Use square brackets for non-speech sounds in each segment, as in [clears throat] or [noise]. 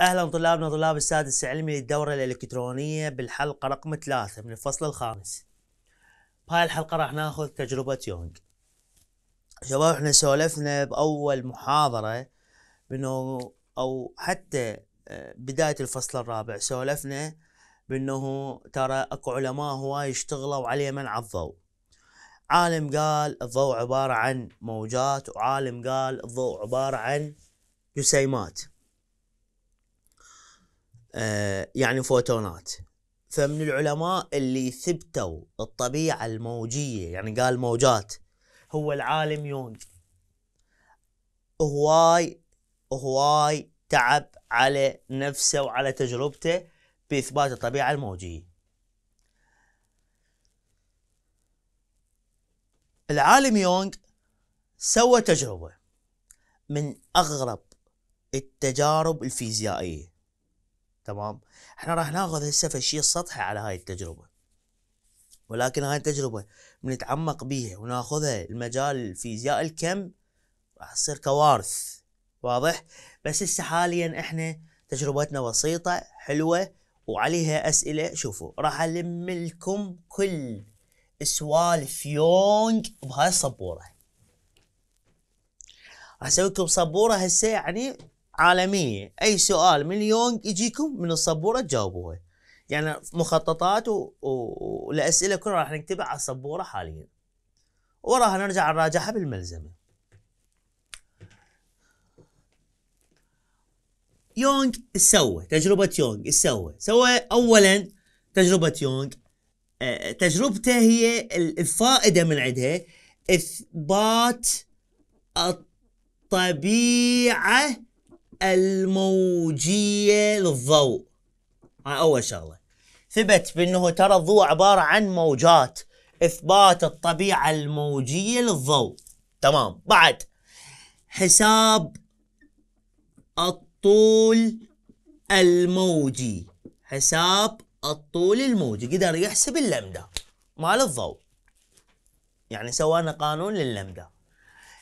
اهلا طلابنا طلاب السادس علمي للدورة الالكترونية بالحلقة رقم ثلاثة من الفصل الخامس بهاي الحلقة راح ناخذ تجربة يونغ شباب احنا سولفنا باول محاضرة بانه او حتى آه، بداية الفصل الرابع سولفنا بانه ترى اكو علماء هواي اشتغلوا عليه منع الضوء عالم قال الضوء عبارة عن موجات وعالم قال الضوء عبارة عن جسيمات آه، يعني فوتونات فمن العلماء اللي ثبتوا الطبيعة الموجية يعني قال موجات هو العالم يونغ هواي هواي تعب على نفسه وعلى تجربته بإثبات الطبيعة الموجية العالم يونغ سوى تجربة من أغرب التجارب الفيزيائية تمام احنا راح ناخذ هسه في الشيء السطحي على هاي التجربه ولكن هاي التجربة بنتعمق بيها وناخذها المجال فيزياء الكم راح تصير كوارث واضح بس هسه حاليا احنا تجربتنا بسيطة حلوة وعليها اسئلة شوفوا راح الم لكم كل سوالف يونج بهاي السبورة راح اسوي لكم سبورة هسه يعني عالميه اي سؤال من يونغ يجيكم من السبوره تجاوبوه يعني مخططات والاسئله و... كلها راح نكتبها على السبوره حاليا وراها نرجع نراجعها بالملزمه يونغ سوى تجربة يونغ سوى سوى أولا تجربة يونغ آه، تجربته هي الفائدة من عندها إثبات الطبيعة الموجية للضوء هاي أول شغلة ثبت بأنه ترى الضوء عبارة عن موجات إثبات الطبيعة الموجية للضوء تمام بعد حساب الطول الموجي حساب الطول الموجي قدر يحسب اللمدة مال الضوء يعني سوانا قانون لللمدة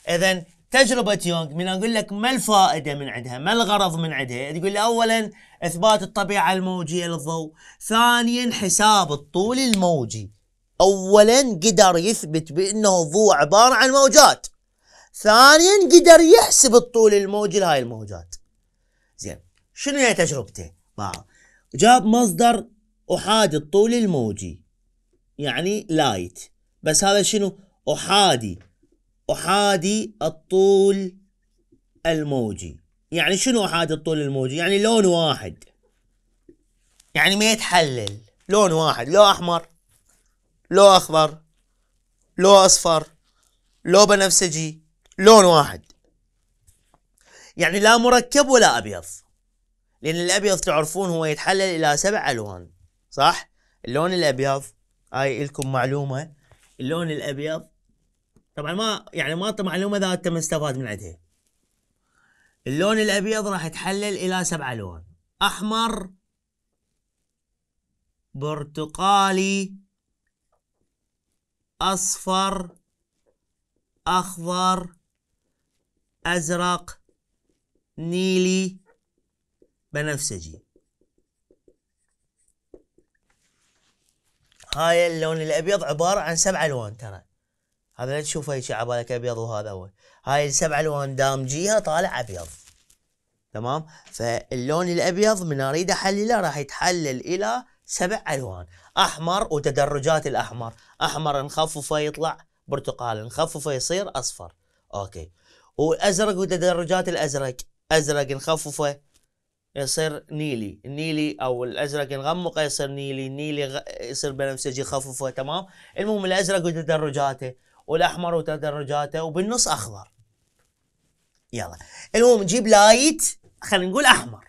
إذا تجربة يونغ من أقول لك ما الفائدة من عندها ما الغرض من عندها تقول لي أولا إثبات الطبيعة الموجية للضوء ثانيا حساب الطول الموجي أولا قدر يثبت بأنه الضوء عبارة عن موجات ثانيا قدر يحسب الطول الموجي لهاي الموجات زين شنو هي تجربته جاب مصدر أحادي الطول الموجي يعني لايت بس هذا شنو أحادي أحادي الطول الموجي يعني شنو أحادي الطول الموجي يعني لون واحد يعني ما يتحلل لون واحد لو أحمر لو أخضر لو أصفر لو بنفسجي لون واحد يعني لا مركب ولا أبيض لأن الأبيض تعرفون هو يتحلل إلى سبع ألوان صح؟ اللون الأبيض هاي لكم معلومة اللون الأبيض طبعا ما يعني ما معلومه اذا انت مستفاد من عندها اللون الابيض راح يتحلل الى سبع الوان احمر برتقالي اصفر اخضر ازرق نيلي بنفسجي هاي اللون الابيض عباره عن سبع الوان ترى هذا لا تشوفه هيك بالك ابيض وهذا هو هاي السبع الوان دامجيها طالع ابيض تمام فاللون الابيض من اريد احلله راح يتحلل الى سبع الوان احمر وتدرجات الاحمر احمر نخففه يطلع برتقال نخففه يصير اصفر اوكي وازرق وتدرجات الازرق ازرق نخففه يصير نيلي النيلي او الازرق نغمقه يصير نيلي النيلي يصير بنفسجي خففه تمام المهم الازرق وتدرجاته والاحمر وتدرجاته وبالنص اخضر يلا المهم نجيب لايت خلينا نقول احمر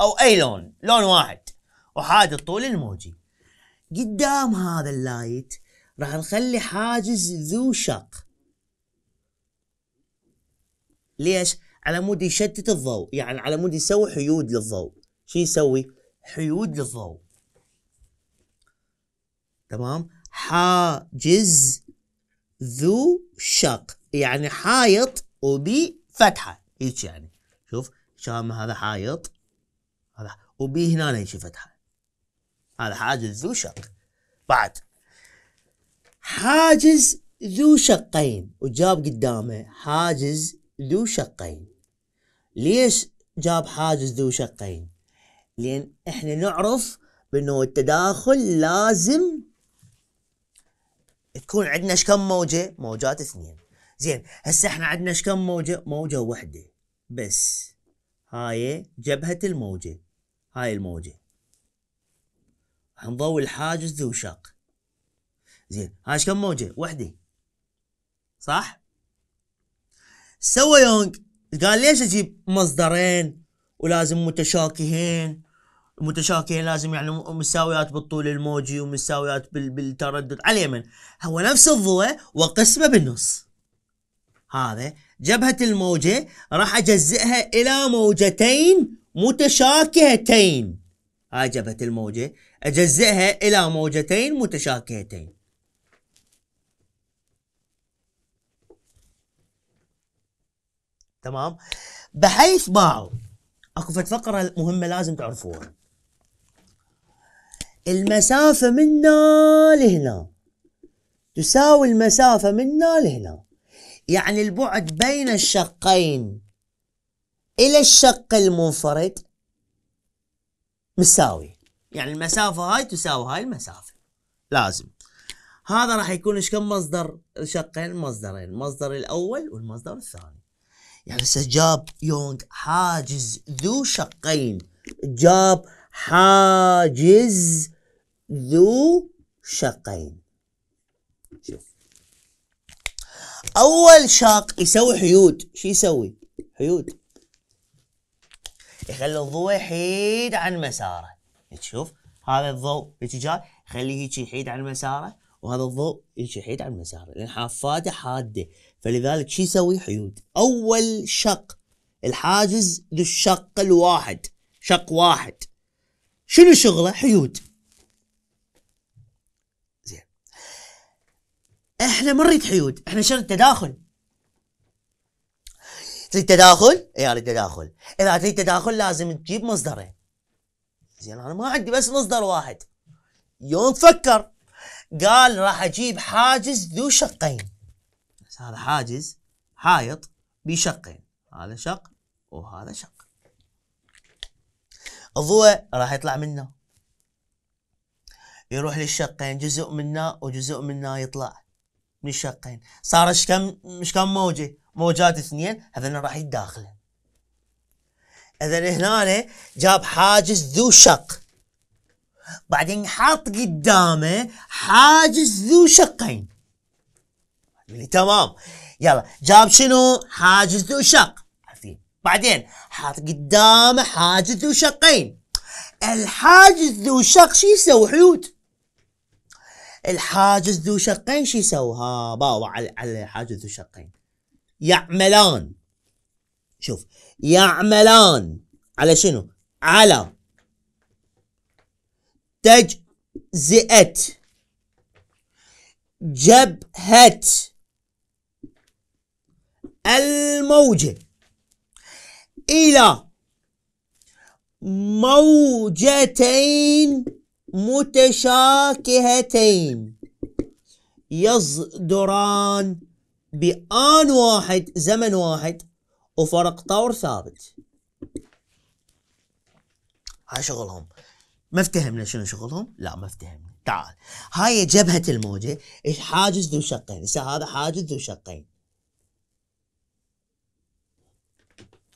او اي لون لون واحد وحاد الطول الموجي قدام هذا اللايت راح نخلي حاجز ذو شق ليش على مود يشتت الضوء يعني على مود يسوي حيود للضوء شو يسوي حيود للضوء تمام حاجز ذو شق يعني حايط وبي فتحة هيك يعني شوف شام هذا حايط هذا وبي هنا هيك فتحة هذا حاجز ذو شق بعد حاجز ذو شقين وجاب قدامه حاجز ذو شقين ليش جاب حاجز ذو شقين لأن احنا نعرف بأنه التداخل لازم تكون عندنا ايش كم موجه؟ موجات اثنين زين هسه احنا عندنا ايش كم موجه؟ موجه واحده بس هاي جبهة الموجة هاي الموجة هنضوي الحاجز ذو شق زين هاي ايش كم موجة وحدة صح سوى يونغ قال ليش اجيب مصدرين ولازم متشاكهين متشاكله لازم يعني مساويات بالطول الموجي ومساويات بالتردد على اليمن هو نفس الضوء وقسمه بالنص هذا جبهه الموجه راح اجزئها الى موجتين متشاكهتين هاي جبهه الموجه اجزئها الى موجتين متشاكهتين تمام بحيث باعوا اكو فت فقره مهمه لازم تعرفوها المسافة منا لهنا تساوي المسافة منا لهنا يعني البعد بين الشقين إلى الشق المنفرد مساوي يعني المسافة هاي تساوي هاي المسافة لازم هذا راح يكون ايش كم مصدر شقين مصدرين المصدر الأول والمصدر الثاني يعني هسه جاب يونغ حاجز ذو شقين جاب حاجز ذو شقين شوف اول شاق يسوي حيود شو يسوي حيود يخلي الضوء يحيد عن مساره تشوف يعني هذا الضوء هيك جاي هيك يحيد عن مساره وهذا الضوء هيك يحيد عن مساره لان حافاته حاده فلذلك شو يسوي حيود اول شق الحاجز ذو الشق الواحد شق واحد شنو شغله حيود احنا نريد حيود احنا شر التداخل تريد تداخل؟ يا إيه، تداخل اذا تريد تداخل لازم تجيب مصدرين زين انا ما عندي بس مصدر واحد يوم فكر قال راح اجيب حاجز ذو شقين بس هذا حاجز حائط بشقين هذا شق وهذا شق الضوء راح يطلع منه يروح للشقين جزء منه وجزء منه يطلع من الشقين صار ايش كم ايش كم موجه موجات اثنين هذين راح يتداخلن اذا هنا جاب حاجز ذو شق بعدين حاط قدامه حاجز ذو شقين اللي يعني تمام يلا جاب شنو حاجز ذو شق عارفين بعدين حاط قدامه حاجز ذو شقين الحاجز ذو شق شو يسوي حيوت الحاجز ذو شقين شو يسوي؟ ها باوع على الحاجز ذو شقين يعملان شوف يعملان على شنو؟ على تجزئة جبهة الموجة إلى موجتين متشاكهتين يصدران بآن واحد زمن واحد وفرق طور ثابت هاي شغلهم ما افتهمنا شنو شغلهم لا ما افتهمنا تعال هاي جبهة الموجة حاجز ذو شقين هسه هذا حاجز ذو شقين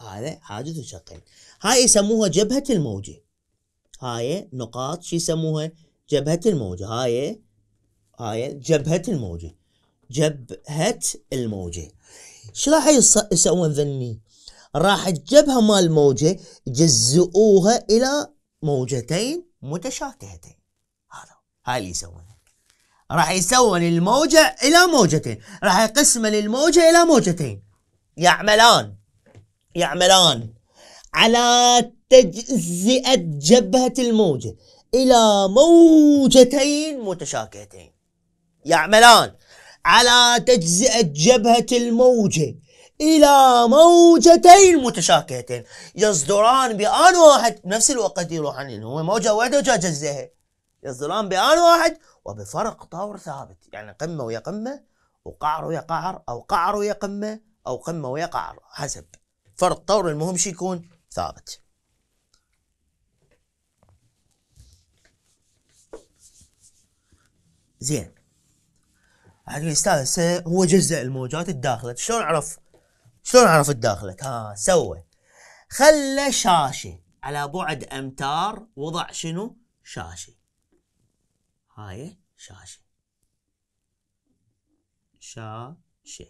هذا حاجز ذو شقين هاي يسموها جبهة الموجة هاي نقاط شو يسموها جبهة الموجة هاي هاي جبهة الموجة جبهة الموجة شو راح يسوون ذني راح الجبهة مال الموجة جزئوها إلى موجتين متشابهتين هذا هاي اللي يسوونه راح يسوون الموجة إلى موجتين راح يقسم الموجة إلى موجتين يعملان يعملان على تجزئت جبهة الموجة إلى موجتين متشاكلتين يعملان على تجزئة جبهة الموجة إلى موجتين متشاكلتين يصدران بآن واحد بنفس الوقت يروحان لأنه هو موجة واحدة وجزئها يصدران بآن واحد وبفرق طور ثابت يعني قمة ويا قمة وقعر ويا قعر أو قعر ويا قمة أو قمة ويا قعر حسب فرق طور المهم شو يكون ثابت زين عاد يعني هسه هو جزء الموجات الداخله شلون عرف شلون عرف الداخله ها سوى خلى شاشه على بعد امتار وضع شنو شاشه هاي شاشه شاشه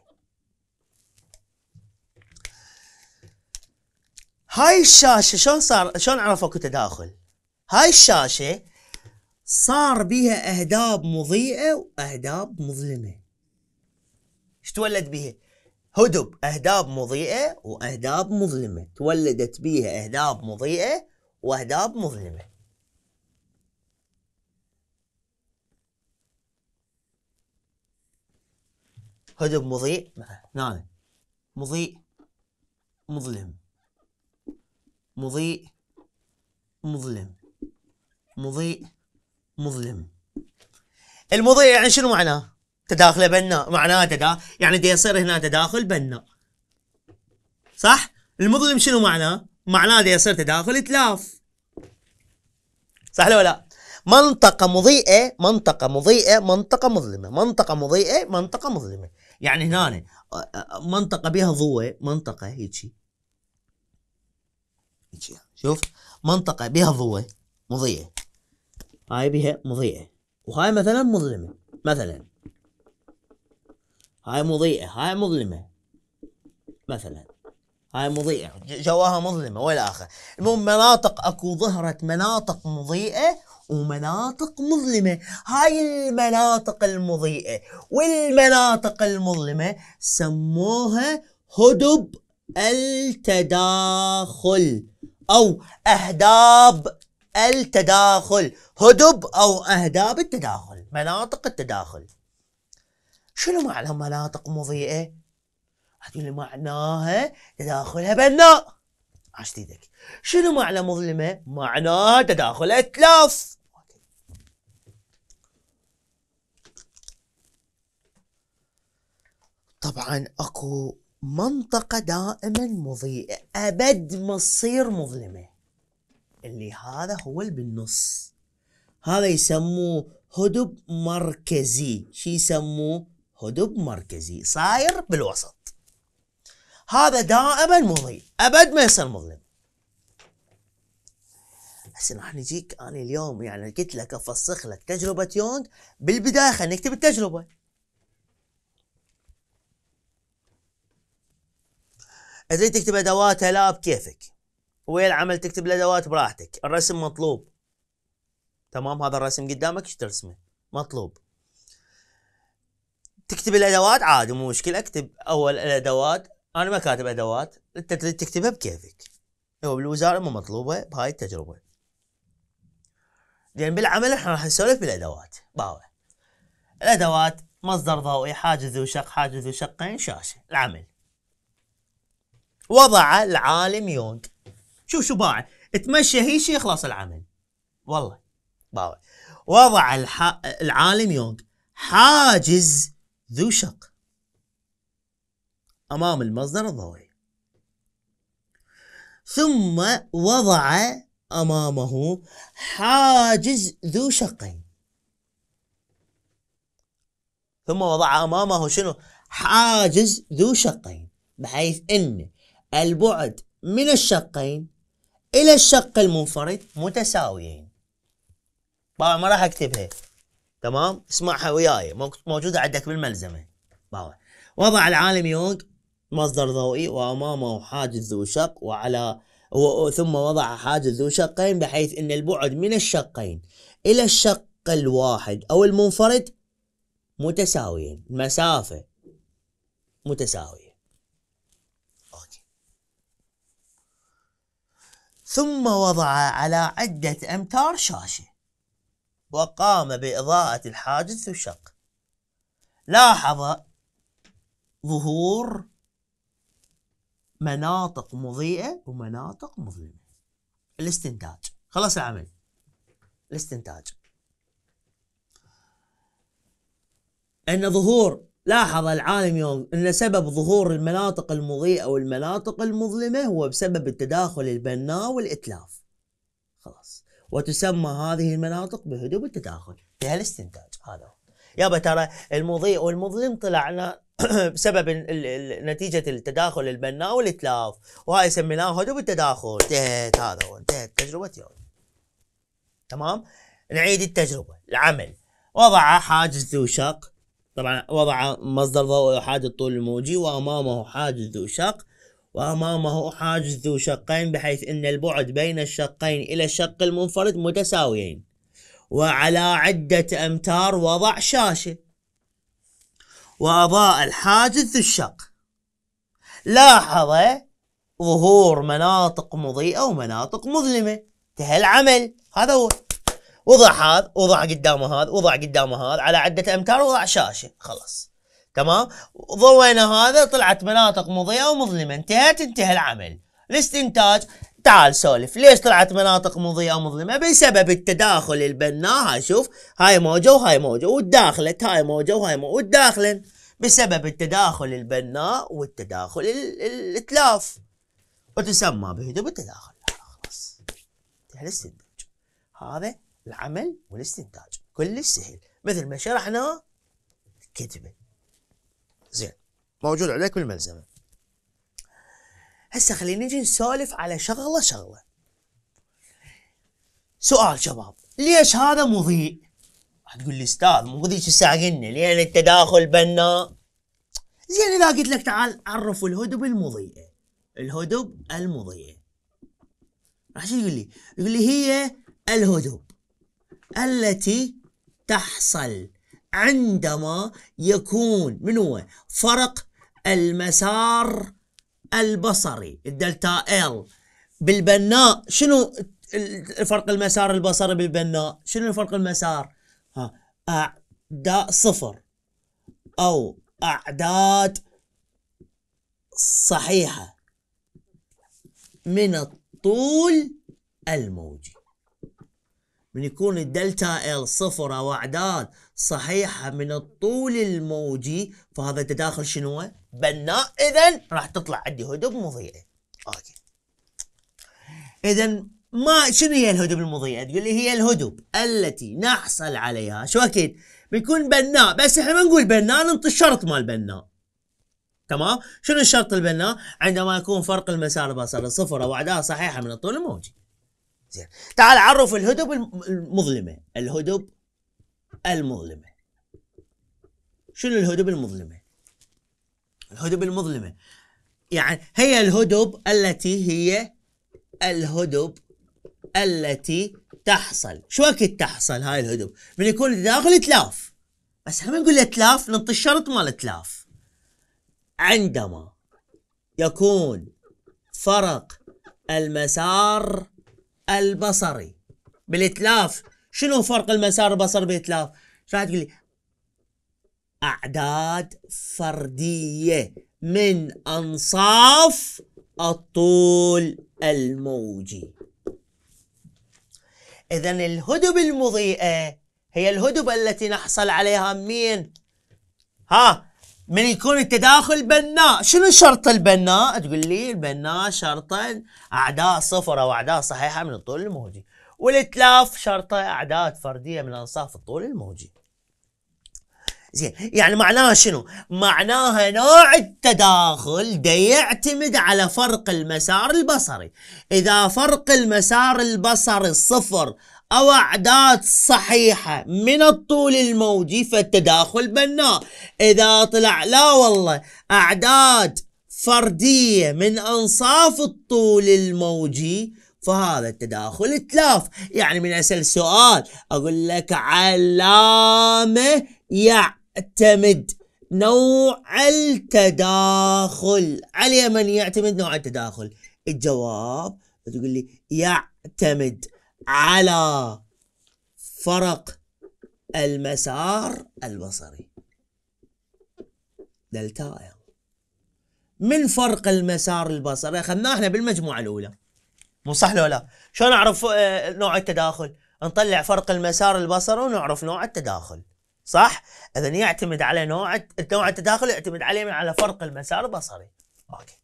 هاي الشاشه شلون صار شلون عرفوا تداخل هاي الشاشه صار بها أهداب مضيئة وأهداب مظلمة ايش تولد بها؟ هدب أهداب مضيئة وأهداب مظلمة تولدت بها أهداب مضيئة وأهداب مظلمة هدب مضيء نعم مضيء مظلم مضيء مظلم مضيء مظلم المضيع يعني شنو معناه؟ تداخله بناء معناه تدا يعني دي يصير هنا تداخل بناء صح؟ المظلم شنو معناه؟ معناه دي يصير تداخل اتلاف صح لو لا؟ منطقة مضيئة منطقة مضيئة منطقة مظلمة منطقة مضيئة منطقة مظلمة يعني هنا منطقة بها ضوء منطقة هيجي هيجي شوف منطقة بها ضوء مضيئة هاي بها مضيئة وهاي مثلا مظلمة مثلا هاي مضيئة هاي مظلمة مثلا هاي مضيئة جواها مظلمة وإلى آخره المهم مناطق أكو ظهرت مناطق مضيئة ومناطق مظلمة هاي المناطق المضيئة والمناطق المظلمة سموها هدب التداخل أو أهداب التداخل هدب أو أهداب التداخل مناطق التداخل شنو معنى مناطق مضيئة؟ هتقول معناها تداخلها بناء عشتيدك ايدك شنو معنى مظلمة؟ معناها تداخل اتلاف طبعا اكو منطقة دائما مضيئة ابد ما تصير مظلمة اللي هذا هو اللي بالنص هذا يسموه هدب مركزي شي يسموه هدب مركزي صاير بالوسط هذا دائما مضي ابد ما يصير مظلم هسه راح نجيك انا اليوم يعني قلت لك افسخ لك تجربه يونغ بالبدايه خلينا نكتب التجربه اذا تكتب ادواتها لا بكيفك ويا العمل تكتب الادوات براحتك الرسم مطلوب تمام هذا الرسم قدامك ايش ترسمه مطلوب تكتب الادوات عادي مو مشكله اكتب اول الادوات انا ما كاتب ادوات انت تريد تكتبها بكيفك هو بالوزاره مو مطلوبه بهاي التجربه لان بالعمل احنا راح نسولف بالادوات باوع الادوات مصدر ضوئي حاجز وشق حاجز وشقين شاشه العمل وضع العالم يونغ شوف شو باع تمشى هي شي يخلص العمل والله باوع وضع الح... العالم يونغ حاجز ذو شق امام المصدر الضوئي ثم وضع امامه حاجز ذو شقين ثم وضع امامه شنو حاجز ذو شقين بحيث ان البعد من الشقين إلى الشق المنفرد متساويين طبعا ما راح أكتبها تمام اسمعها وياي موجودة عندك بالملزمة باوع. وضع العالم يونغ مصدر ضوئي وأمامه حاجز ذو شق وعلى و... ثم وضع حاجز ذو شقين بحيث أن البعد من الشقين إلى الشق الواحد أو المنفرد متساويين المسافة متساوية ثم وضع على عدة أمتار شاشة وقام بإضاءة الحاجز في الشق لاحظ ظهور مناطق مضيئة ومناطق مظلمة الاستنتاج خلص العمل الاستنتاج أن ظهور لاحظ العالم يونغ أن سبب ظهور المناطق المضيئة والمناطق المظلمة هو بسبب التداخل البناء والإتلاف خلاص وتسمى هذه المناطق بهدوء التداخل في الاستنتاج هذا يابا ترى المضيء والمظلم طلعنا [clears throat] بسبب نتيجة التداخل البناء والإتلاف وهاي سميناه هدوء التداخل انتهت هذا هو انتهت تجربة يونغ تمام نعيد التجربة العمل وضع حاجز ذو شق طبعا وضع مصدر ضوء أحاد الطول الموجي وأمامه حاجز ذو شق وأمامه حاجز ذو شقين بحيث أن البعد بين الشقين إلى الشق المنفرد متساويين وعلى عدة أمتار وضع شاشة وأضاء الحاجز ذو الشق لاحظ ظهور مناطق مضيئة ومناطق مظلمة انتهى العمل هذا هو وضع هذا وضع قدامه هذا وضع قدامه هذا على عدة أمتار وضع شاشة خلاص تمام ضوينا هذا طلعت مناطق مضيئة ومظلمة انتهت انتهى العمل الاستنتاج تعال سولف ليش طلعت مناطق مضيئة ومظلمة بسبب التداخل البناء هاي شوف هاي موجة وهاي موجة وتداخلت هاي موجة وهاي موجة وتداخلن بسبب التداخل البناء والتداخل الاتلاف وتسمى بهدوء التداخل خلاص انتهى الاستنتاج هذا العمل والاستنتاج كلش سهل مثل ما شرحنا كتبه زين موجود عليك بالملزمة هسه خلينا نجي نسولف على شغلة شغلة سؤال شباب ليش هذا مضيء؟ راح تقول لي استاذ مو ذيك الساعة قلنا لأن التداخل بنا زين إذا قلت لك تعال عرف الهدب المضيئة الهدب المضيئة راح شو يقول لي؟ يقول لي هي الهدب التي تحصل عندما يكون من هو فرق المسار البصري الدلتا ال بالبناء شنو فرق المسار البصري بالبناء شنو فرق المسار ها اعداء صفر او اعداد صحيحه من الطول الموجي من يكون الدلتا ال صفر او اعداد صحيحه من الطول الموجي فهذا التداخل شنو؟ بناء اذا راح تطلع عندي هدب مضيئه. اوكي. اذا ما شنو هي الهدب المضيئه؟ تقول لي هي الهدب التي نحصل عليها شو اكيد؟ بيكون بناء بس احنا ما نقول بناء ننطي الشرط مال بناء. تمام؟ شنو الشرط البناء؟ عندما يكون فرق المسار بصري صفر او اعداد صحيحه من الطول الموجي. زين تعال عرف الهدب المظلمه الهدب المظلمه شنو الهدب المظلمه الهدب المظلمه يعني هي الهدب التي هي الهدب التي تحصل شو وقت تحصل هاي الهدب من يكون داخل تلاف بس احنا ما نقول تلاف ننطي الشرط مال تلاف عندما يكون فرق المسار البصري بالإتلاف شنو فرق المسار البصري بالإتلاف راح تقول لي أعداد فردية من أنصاف الطول الموجي إذا الهدب المضيئة هي الهدب التي نحصل عليها من ها من يكون التداخل بناء شنو شرط البناء تقول لي البناء شرطا اعداد صفر او اعداد صحيحه من الطول الموجي والاتلاف شرطه اعداد فرديه من انصاف الطول الموجي زين يعني معناها شنو معناها نوع التداخل ده يعتمد على فرق المسار البصري اذا فرق المسار البصري صفر أو أعداد صحيحة من الطول الموجي فالتداخل بناء إذا طلع لا والله أعداد فردية من أنصاف الطول الموجي فهذا التداخل تلاف يعني من أسأل سؤال أقول لك علامة يعتمد نوع التداخل على من يعتمد نوع التداخل الجواب تقول لي يعتمد على فرق المسار البصري دلتا ال من فرق المسار البصري اخذناه احنا بالمجموعه الاولى مو صح لو لا شلون اعرف آه، نوع التداخل نطلع فرق المسار البصري ونعرف نوع التداخل صح اذا يعتمد على نوع نوع التداخل يعتمد عليه من على فرق المسار البصري اوكي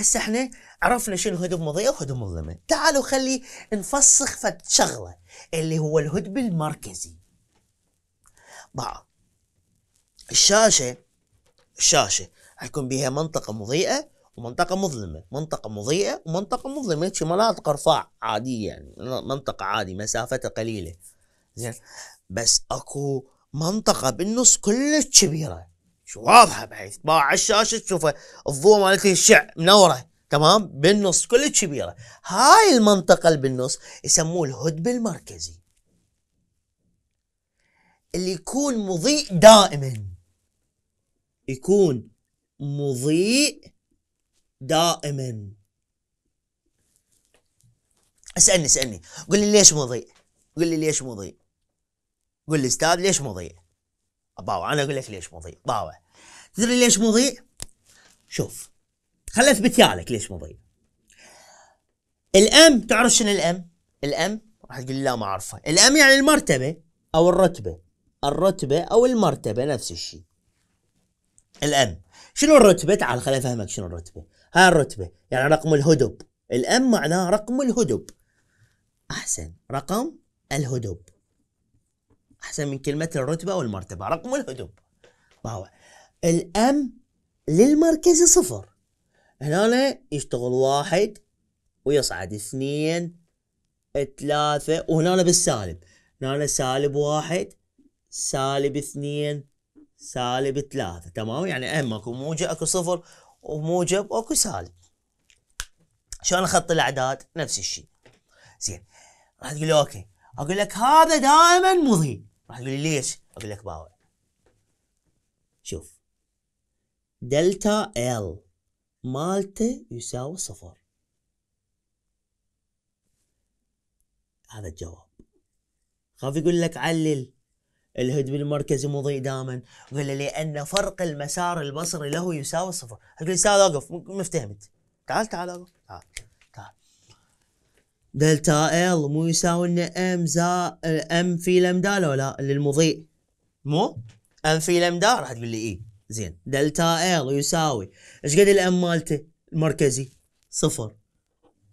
هسه احنا عرفنا شنو هدب مضيئه وهدب مظلمه تعالوا خلي نفسخ فد شغله اللي هو الهدب المركزي بعض الشاشه الشاشه حيكون بها منطقه مضيئه ومنطقه مظلمه منطقه مضيئه ومنطقه مظلمه هيك مناطق ارفاع عاديه يعني منطقه عادي مسافتها قليله زين بس اكو منطقه بالنص كلش كبيره شو واضحه بعد تباع على الشاشه تشوف الضوء مالتي الشع منوره تمام بالنص كلش كبيره هاي المنطقه اللي بالنص يسموه الهد المركزي اللي يكون مضيء دائما يكون مضيء دائما اسالني اسالني قل لي ليش مضيء قل لي ليش مضيء قل لي استاذ ليش مضيء اضاوع انا اقول لك ليش مضيء ضاوع تدري ليش مضيء؟ شوف خلي اثبت لك ليش مضيء الام تعرف شنو الام الام راح تقول لا ما اعرفها الام يعني المرتبه او الرتبه الرتبه او المرتبه نفس الشيء الام شنو الرتبه تعال خليني افهمك شنو الرتبه هاي الرتبه يعني رقم الهدب الام معناه رقم الهدب احسن رقم الهدب أحسن من كلمة الرتبة والمرتبة رقم الهدوء ما هو الأم للمركزي صفر هنا يشتغل واحد ويصعد اثنين ثلاثة وهنا بالسالب هنا سالب واحد سالب اثنين سالب ثلاثة تمام يعني أم اكو موجب اكو صفر وموجب واكو سالب شلون اخط الاعداد نفس الشيء زين راح تقول اوكي اقول لك هذا دائما مضي راح تقول لي ليش؟ اقول لك باوع شوف دلتا ال مالته يساوي صفر هذا الجواب خاف يقول لك علل الهدم المركزي مضيء دائما لي لان فرق المسار البصري له يساوي صفر تقول استاذ اوقف مفتهمت تعال تعال اوقف تعال دلتا ال مو يساوي لنا ام زا ام في لمدا لو لا للمضيء مو ام في لمدا راح تقول لي اي e. زين دلتا ال يساوي ايش قد الام مالته المركزي صفر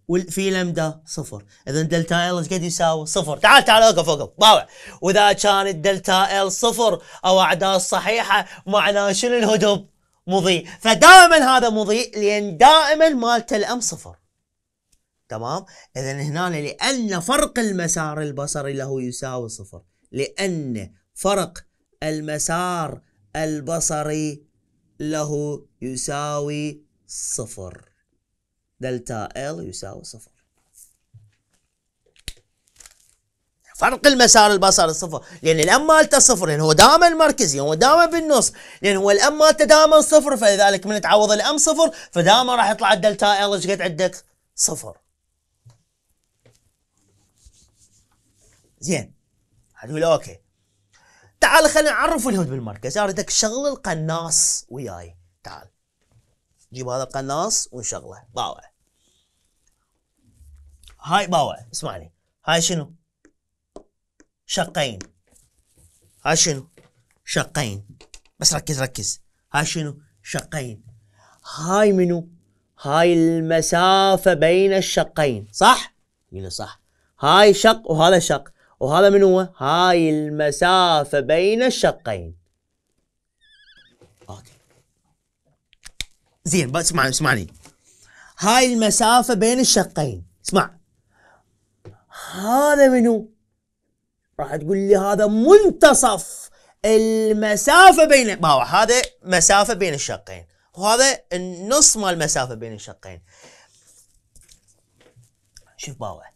وفي لمدة صفر اذا دلتا ال ايش قد يساوي صفر تعال تعال اوقف اوقف باوع واذا كانت دلتا ال صفر او اعداد صحيحه معناه شنو الهدب مضيء فدائما هذا مضيء لان دائما مالته الام صفر تمام اذا هنا لان فرق المسار البصري له يساوي صفر لان فرق المسار البصري له يساوي صفر دلتا ال يساوي صفر فرق المسار البصري صفر لان الام مالته صفر لان هو دائما مركزي هو دائما بالنص لان هو الام مالته دائما صفر فلذلك من تعوض الام صفر فدائما راح يطلع الدلتا ال ايش قد عندك صفر زين هذول اوكي تعال خلينا نعرف الهود بالمركز اريدك شغل القناص وياي تعال جيب هذا القناص ونشغله باوع هاي باوع اسمعني هاي شنو شقين هاي شنو شقين بس ركز ركز هاي شنو شقين هاي منو هاي المسافة بين الشقين صح؟ يقول صح هاي شق وهذا شق وهذا من هو؟ هاي المسافة بين الشقين اوكي زين بس اسمعني اسمعني هاي المسافة بين الشقين اسمع هذا منو؟ راح تقول لي هذا منتصف المسافة بين هو هذا مسافة بين الشقين وهذا النص مال المسافة بين الشقين شوف باوع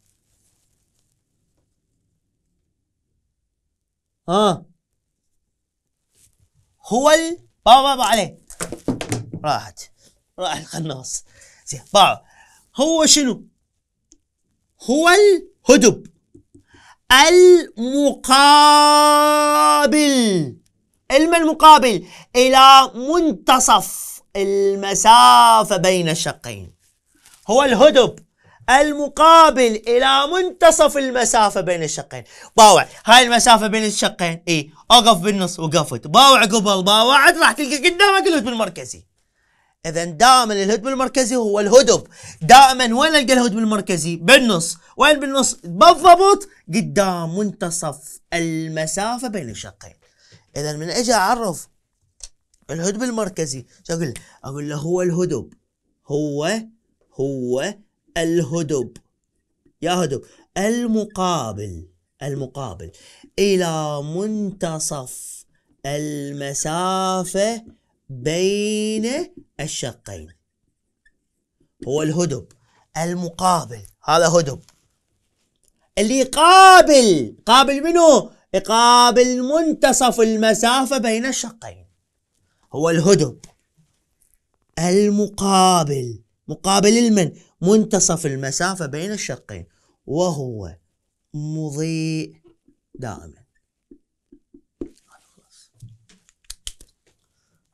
ها هو ال بابا باو عليه راحت راح القناص زين باو هو شنو هو الهدب المقابل الم المقابل إلى منتصف المسافة بين الشقين هو الهدب المقابل الى منتصف المسافه بين الشقين باوع هاي المسافه بين الشقين اي اوقف بالنص وقفت باوع قبل باوعت راح تلقى قدامك الهدب المركزي اذا دائما الهدب المركزي هو الهدب دائما وين القى الهدب المركزي بالنص وين بالنص بالضبط قدام منتصف المسافه بين الشقين اذا من اجي اعرف الهدب المركزي شو اقول اقول له هو الهدب هو هو الهدب يا هدب المقابل المقابل إلى منتصف المسافة بين الشقين هو الهدب المقابل هذا هدب اللي يقابل قابل منه يقابل منتصف المسافة بين الشقين هو الهدب المقابل مقابل المن منتصف المسافة بين الشقين وهو مضيء دائما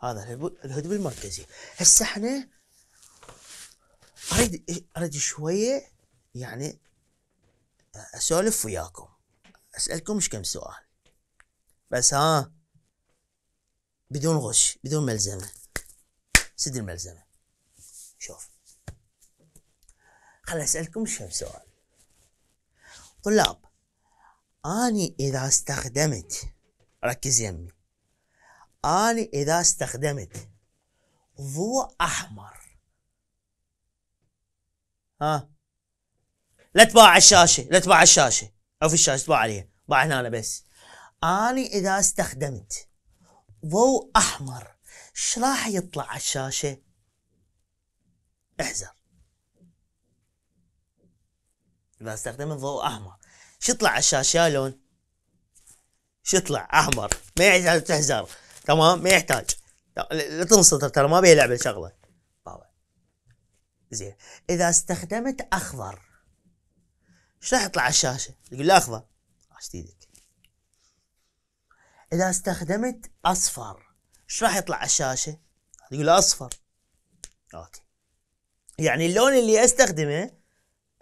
هذا الهدب المركزي هسه احنا اريد اريد شويه يعني اسولف وياكم اسالكم ايش كم سؤال بس ها بدون غش بدون ملزمه سد الملزمه خل أسألكم شو سؤال طلاب أني إذا استخدمت ركز يمي أني إذا استخدمت ضوء أحمر ها لا تباع الشاشة لا تباع الشاشة أو في الشاشة تباع عليها باع هنا أنا بس أني إذا استخدمت ضوء أحمر ايش راح يطلع على الشاشة؟ احذر اذا استخدمت ضوء احمر شو يطلع على الشاشه لون شو يطلع احمر ما يحتاج تحزر تمام ما يحتاج لا تنصدم ترى ما بيها لعبه شغله طبعا. زين اذا استخدمت اخضر ايش راح يطلع على الشاشه تقول له اخضر ايش ايدك اذا استخدمت اصفر ايش راح يطلع على الشاشه تقول له اصفر اوكي يعني اللون اللي استخدمه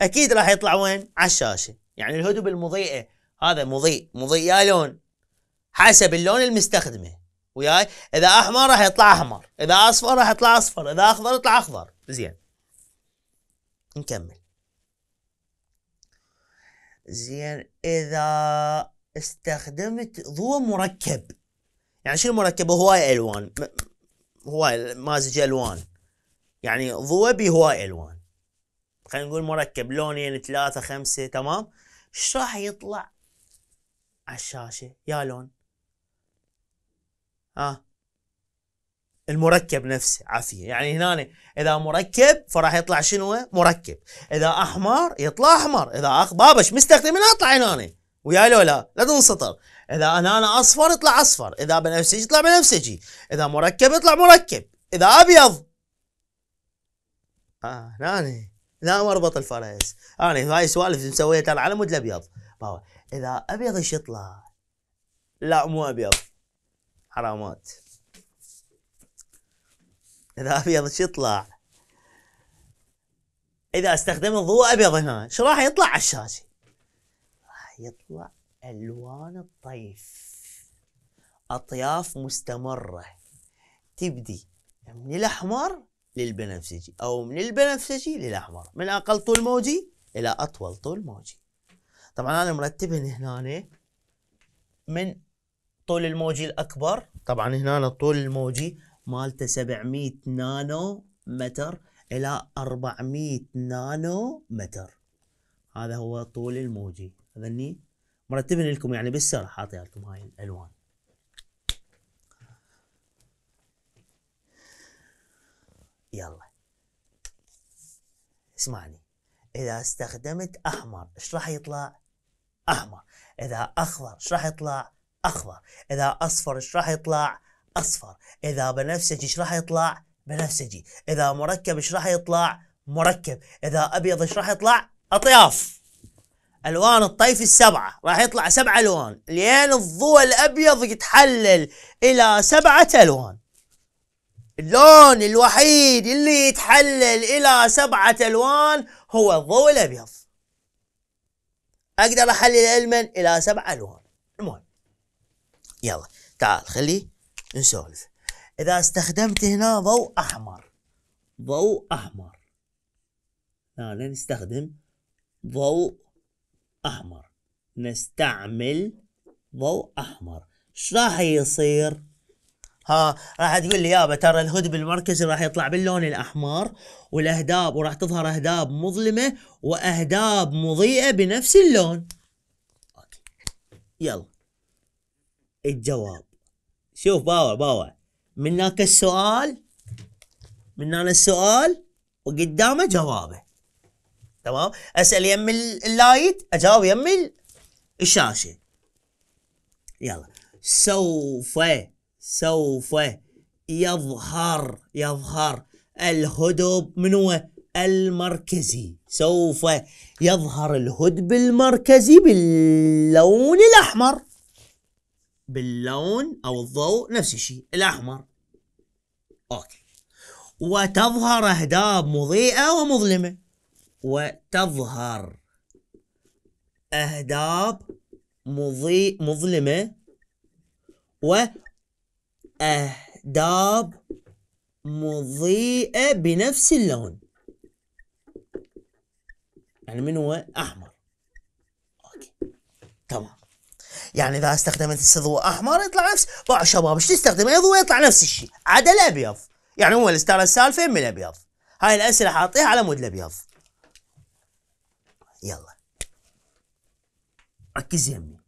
اكيد راح يطلع وين؟ على الشاشه يعني الهدب المضيئه هذا مضيء مضيء يا لون حسب اللون المستخدمه وياي اذا احمر راح يطلع احمر اذا اصفر راح يطلع اصفر اذا اخضر يطلع اخضر زين نكمل زين اذا استخدمت ضوء مركب يعني شنو مركب هواي الوان هواي مازج الوان يعني ضوء بهواي الوان خلينا نقول مركب لونين يعني ثلاثة خمسة تمام ايش راح يطلع على الشاشة يا لون ها آه. المركب نفسه عافية يعني هنا إذا مركب فراح يطلع شنو مركب إذا أحمر يطلع أحمر إذا أخ مستخدم هنا يطلع هنا ويا لو لا لا تنسطر إذا أنا أنا أصفر يطلع أصفر إذا بنفسجي يطلع بنفسجي إذا مركب يطلع مركب إذا أبيض آه هنا لا مربط الفرس انا هاي سوالف مسويها ترى على مود الابيض اذا ابيض ايش يطلع؟ لا مو ابيض حرامات اذا ابيض ايش يطلع؟ اذا استخدمت الضوء ابيض هنا ايش راح يطلع على الشاشه؟ راح يطلع الوان الطيف اطياف مستمره تبدي يعني من الاحمر للبنفسجي أو من البنفسجي للأحمر من أقل طول موجي إلى أطول طول موجي طبعا أنا مرتبهن هنا من طول الموجي الأكبر طبعا هنا طول الموجي مالته 700 نانو متر إلى 400 نانو متر هذا هو طول الموجي هذني مرتبهن لكم يعني بالسر حاطيها لكم هاي الألوان يلا اسمعني إذا استخدمت أحمر إيش راح يطلع؟ أحمر إذا أخضر إيش راح يطلع؟ أخضر إذا أصفر إيش راح يطلع؟ أصفر إذا بنفسجي إيش راح يطلع؟ بنفسجي إذا مركب إيش راح يطلع؟ مركب إذا أبيض إيش راح يطلع؟ أطياف الوان الطيف السبعه راح يطلع سبعه الوان لين الضوء الابيض يتحلل الى سبعه الوان اللون الوحيد اللي يتحلل إلى سبعة ألوان هو الضوء الأبيض أقدر أحلل المن إلى سبعة ألوان المهم يلا تعال خلي نسولف إذا استخدمت هنا ضوء أحمر ضوء أحمر تعال نستخدم ضوء أحمر نستعمل ضوء أحمر ايش راح يصير ها راح تقول لي يابا ترى الهود بالمركز راح يطلع باللون الاحمر والاهداب وراح تظهر اهداب مظلمه واهداب مضيئه بنفس اللون أوكي. يلا الجواب شوف باوع باوع من هناك السؤال من هنا السؤال وقدامه جوابه تمام اسال يم اللايت اجاوب يم الشاشه يلا سوف سوف يظهر يظهر الهدب من هو المركزي سوف يظهر الهدب المركزي باللون الأحمر باللون أو الضوء نفس الشيء الأحمر أوكي وتظهر أهداب مضيئة ومظلمة وتظهر أهداب مضيء مظلمة و أهداب مضيئة بنفس اللون يعني من هو أحمر أوكي تمام يعني إذا استخدمت السضوء أحمر يطلع نفس بعض شباب ايش تستخدم أضوء يطلع نفس الشيء عدا الأبيض يعني هو الستار السالفة من الأبيض هاي الأسئلة حاطيها على مود الأبيض يلا ركز يمي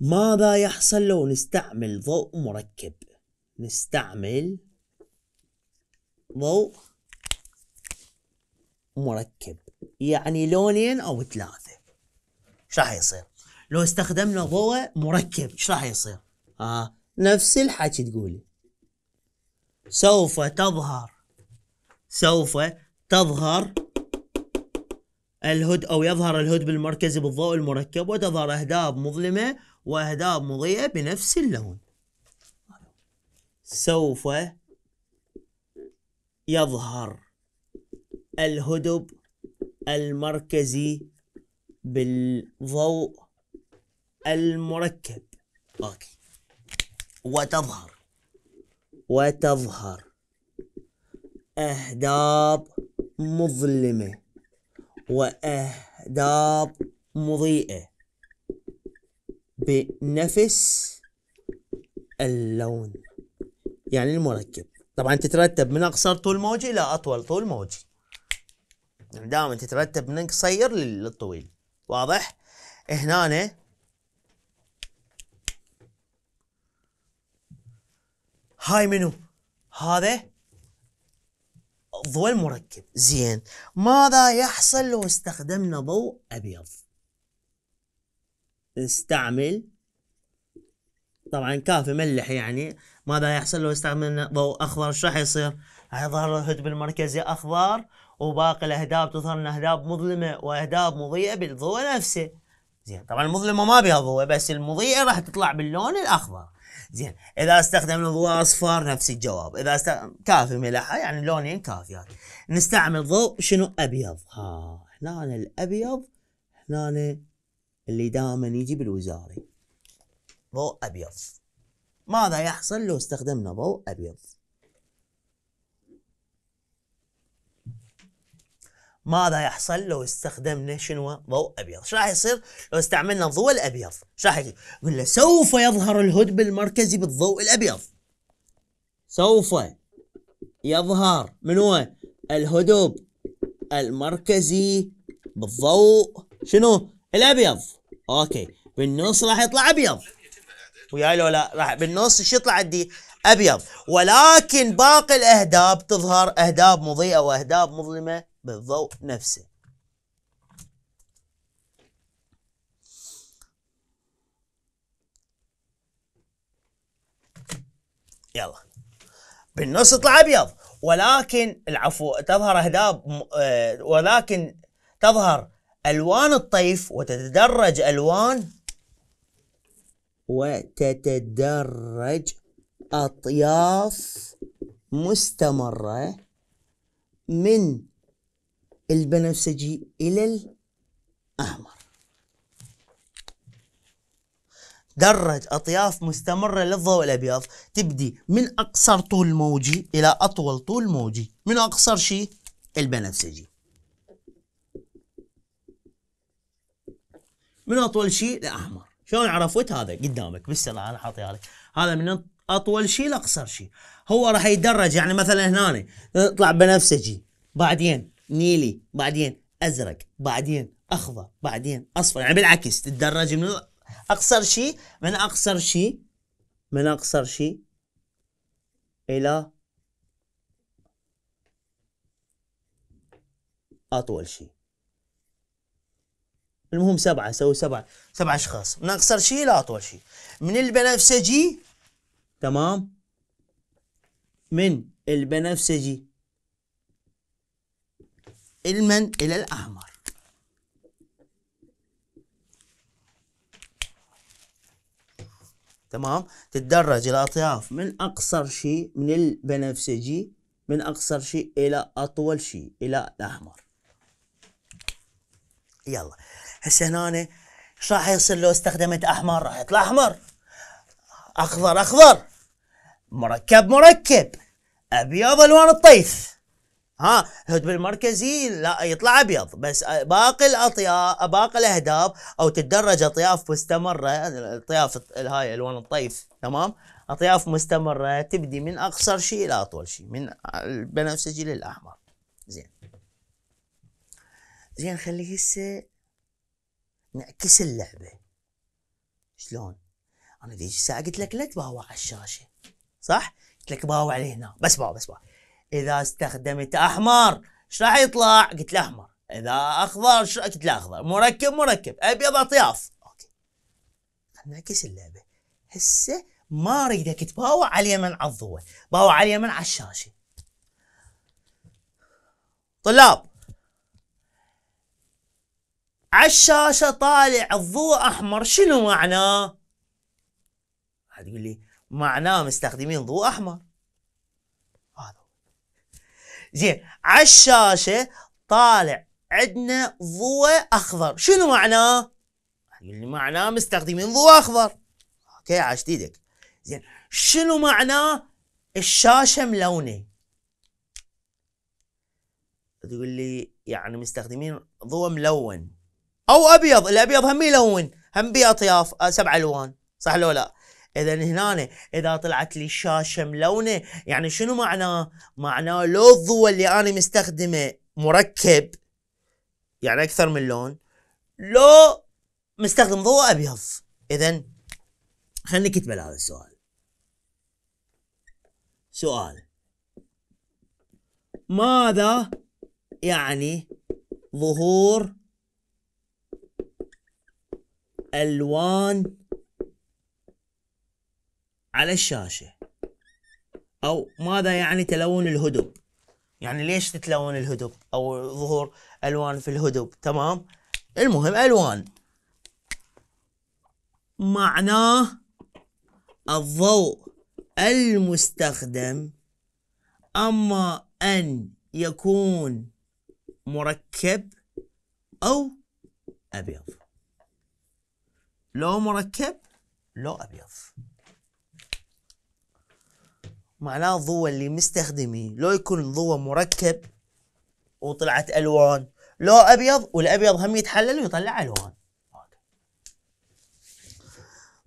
ماذا يحصل لو نستعمل ضوء مركب نستعمل ضوء مركب يعني لونين او ثلاثه ايش راح يصير لو استخدمنا ضوء مركب ايش راح يصير آه. نفس الحكي تقولي سوف تظهر سوف تظهر الهد او يظهر الهد بالمركز بالضوء المركب وتظهر اهداب مظلمه وأهداب مضيئة بنفس اللون سوف يظهر الهدب المركزي بالضوء المركب اوكي وتظهر وتظهر اهداب مظلمه واهداب مضيئه بنفس اللون يعني المركب طبعا تترتب من اقصر طول موجي الى اطول طول موجي يعني دائما تترتب من قصير للطويل واضح هنا هاي منو هذا ضوء المركب زين ماذا يحصل لو استخدمنا ضوء ابيض نستعمل طبعا كافي ملح يعني ماذا يحصل لو استعملنا ضوء اخضر ايش راح يصير؟ راح يظهر الهدب المركزي اخضر وباقي الاهداب تظهر لنا اهداب مظلمه واهداب مضيئه بالضوء نفسه. زين طبعا المظلمه ما بها ضوء بس المضيئه راح تطلع باللون الاخضر. زين اذا استخدمنا ضوء اصفر نفس الجواب اذا استخدم كافي ملح يعني لونين كافيات. نستعمل ضوء شنو ابيض ها هنا الابيض هنا اللي دائما يجي بالوزاري ضوء أبيض ماذا يحصل لو استخدمنا ضوء أبيض ماذا يحصل لو استخدمنا شنو ضوء ابيض؟ ايش راح يصير لو استعملنا الضوء الابيض؟ ايش راح يصير؟ يقول له سوف يظهر الهدب المركزي بالضوء الابيض. سوف يظهر من هو؟ الهدب المركزي بالضوء شنو؟ الابيض اوكي بالنص راح يطلع ابيض وياي لو لا راح بالنص شو يطلع عندي ابيض ولكن باقي الاهداب تظهر اهداب مضيئه واهداب مظلمه بالضوء نفسه يلا بالنص يطلع ابيض ولكن العفو تظهر اهداب آه، ولكن تظهر ألوان الطيف وتتدرج ألوان وتتدرج أطياف مستمرة من البنفسجي إلى الأحمر درج أطياف مستمرة للضوء الأبيض تبدي من أقصر طول موجي إلى أطول طول موجي من أقصر شيء البنفسجي من اطول شيء لاحمر شلون عرفت هذا قدامك بالسرعه انا حاطيها لك هذا من اطول شيء لاقصر شيء هو راح يدرج يعني مثلا هنا يطلع بنفسجي بعدين نيلي بعدين ازرق بعدين اخضر بعدين اصفر يعني بالعكس تتدرج من اقصر شيء من اقصر شيء من اقصر شيء الى اطول شيء المهم سبعة سوي سبعة سبعة أشخاص من أقصر شيء لا أطول شيء من البنفسجي تمام من البنفسجي المن إلى الأحمر تمام تتدرج الأطياف من أقصر شيء من البنفسجي من أقصر شيء إلى أطول شيء إلى الأحمر يلا هسه هنا ايش راح يصير لو استخدمت احمر راح يطلع احمر اخضر اخضر مركب مركب ابيض الوان الطيف ها الهدب المركزي لا يطلع ابيض بس باقي الاطياف باقي الاهداب او تتدرج اطياف مستمره اطياف هاي الوان الطيف تمام اطياف مستمره تبدي من اقصر شيء الى اطول شيء من البنفسجي للاحمر زين زين خلي هسه نعكس اللعبه شلون؟ انا ذيك الساعه قلت لك لا تباوع على الشاشه صح؟ قلت لك باوع عليه هنا بس باوع بس باوع اذا استخدمت احمر ايش راح يطلع؟ قلت له احمر اذا اخضر ايش قلت له اخضر مركب مركب ابيض اطياف اوكي خلينا نعكس اللعبه هسه ما اريدك تباوع على اليمن على الضوء باوع على اليمن على الشاشه طلاب على الشاشة طالع الضوء أحمر شنو معناه؟ هتقول لي معناه مستخدمين ضوء أحمر هذا زين على الشاشة طالع عندنا ضوء أخضر شنو معناه؟ هتقول لي معناه مستخدمين ضوء أخضر أوكي عاشت إيدك زين شنو معناه الشاشة ملونة؟ تقول لي يعني مستخدمين ضوء ملون او ابيض الابيض هم يلون هم بأطياف اطياف سبع الوان صح لو لا اذا هنا اذا طلعت لي الشاشه ملونه يعني شنو معناه معناه لو الضوء اللي انا مستخدمه مركب يعني اكثر من لون لو مستخدم ضوء ابيض اذا خلينا نكتب هذا السؤال سؤال ماذا يعني ظهور الوان على الشاشه او ماذا يعني تلون الهدب يعني ليش تتلون الهدب او ظهور الوان في الهدب تمام المهم الوان معناه الضوء المستخدم اما ان يكون مركب او ابيض لو مركب لو ابيض معناه الضوء اللي مستخدمي لو يكون الضوء مركب وطلعت الوان لو ابيض والابيض هم يتحلل ويطلع الوان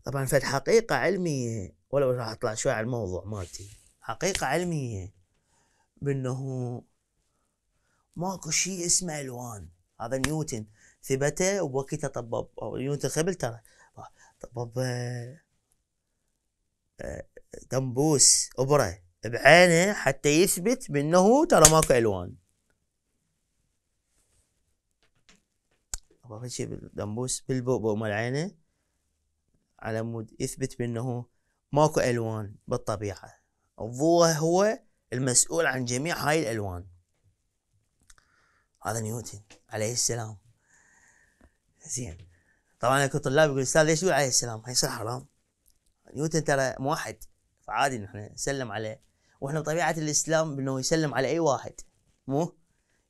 طبعا في حقيقة علمية ولو راح اطلع شوي على الموضوع مالتي حقيقة علمية بانه ماكو شيء اسمه الوان هذا نيوتن ثبته وبوقتها طبب او نيوتن قبل ترى طب آه، آه، دمبوس ابره بعينه حتى يثبت بانه ترى ماكو الوان اخذ شيء دمبوس بالبؤبؤ مال عينه على مود يثبت بانه ماكو الوان بالطبيعه الضوء هو المسؤول عن جميع هاي الالوان هذا نيوتن عليه السلام زين طبعا اكو طلاب يقول استاذ ليش يقول عليه السلام؟ هاي يصير حرام نيوتن يعني ترى موحد فعادي نحن احنا نسلم عليه واحنا بطبيعه الاسلام انه يسلم على اي واحد مو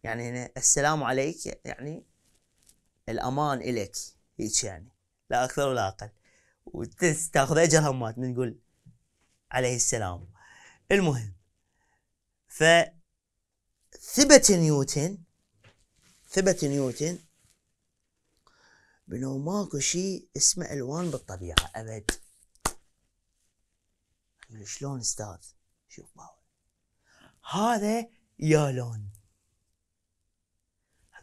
يعني هنا السلام عليك يعني الامان الك هيك يعني لا اكثر ولا اقل وتاخذ اجر همات من نقول عليه السلام المهم ف ثبت نيوتن ثبت نيوتن بانه ماكو شيء اسمه الوان بالطبيعه ابد يعني شلون استاذ شوف بابا هذا يا لون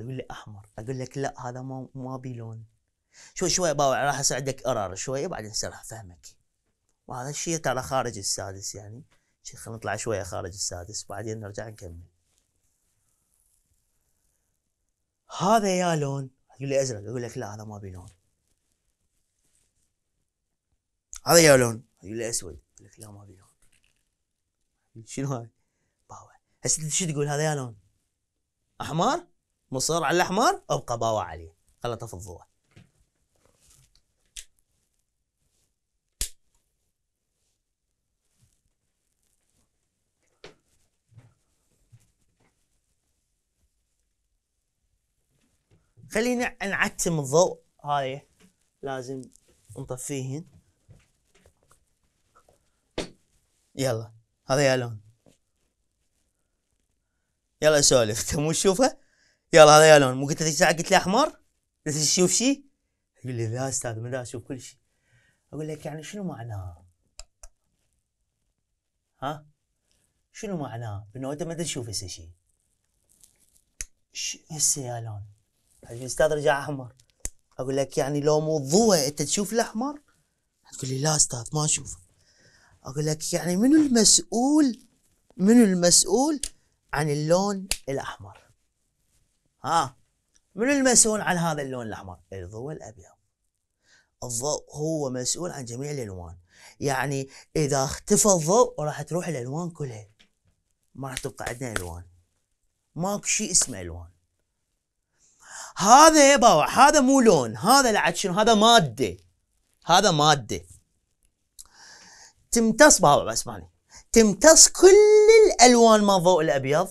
يقول لي احمر اقول لك لا هذا ما ما بي لون شوي شوي باوع راح اساعدك ارار شويه بعدين راح افهمك وهذا الشيء ترى خارج السادس يعني خلينا نطلع شويه خارج السادس بعدين نرجع نكمل هذا يا لون تقول لي ازرق اقول لك لا هذا ما بي لون هذا يا لون يقول لي اسود اقول لك لا ما بي لون شنو هاي؟ باوع هسه انت شو تقول هذا يا لون؟ احمر؟ مصر على الاحمر؟ ابقى باوع عليه في تفضوه خلينا نعتم الضوء هاي لازم نطفيهن يلا هذا يا لون يلا سولف [laughs] مو تشوفه يلا هذا يا لون مو قلت لك ساعه قلت لي احمر بس تشوف شيء يقول لي لا استاذ ما اشوف كل شيء اقول لك يعني شنو معناه ها شنو معناه انه انت ما تشوف هسه شيء هسه يا لون استاذ رجع احمر اقول لك يعني لو موضوع انت تشوف الاحمر تقول لي لا استاذ ما اشوف اقول لك يعني منو المسؤول منو المسؤول عن اللون الاحمر ها منو المسؤول عن هذا اللون الاحمر الضوء الابيض الضوء هو مسؤول عن جميع الالوان يعني اذا اختفى الضوء راح تروح الالوان كلها ما راح تبقى عندنا الوان ماكو شيء اسمه الوان هذا يا باوع هذا مو لون هذا لعد شنو هذا ماده هذا ماده تمتص باوع اسمعني تمتص كل الالوان ما ضوء الابيض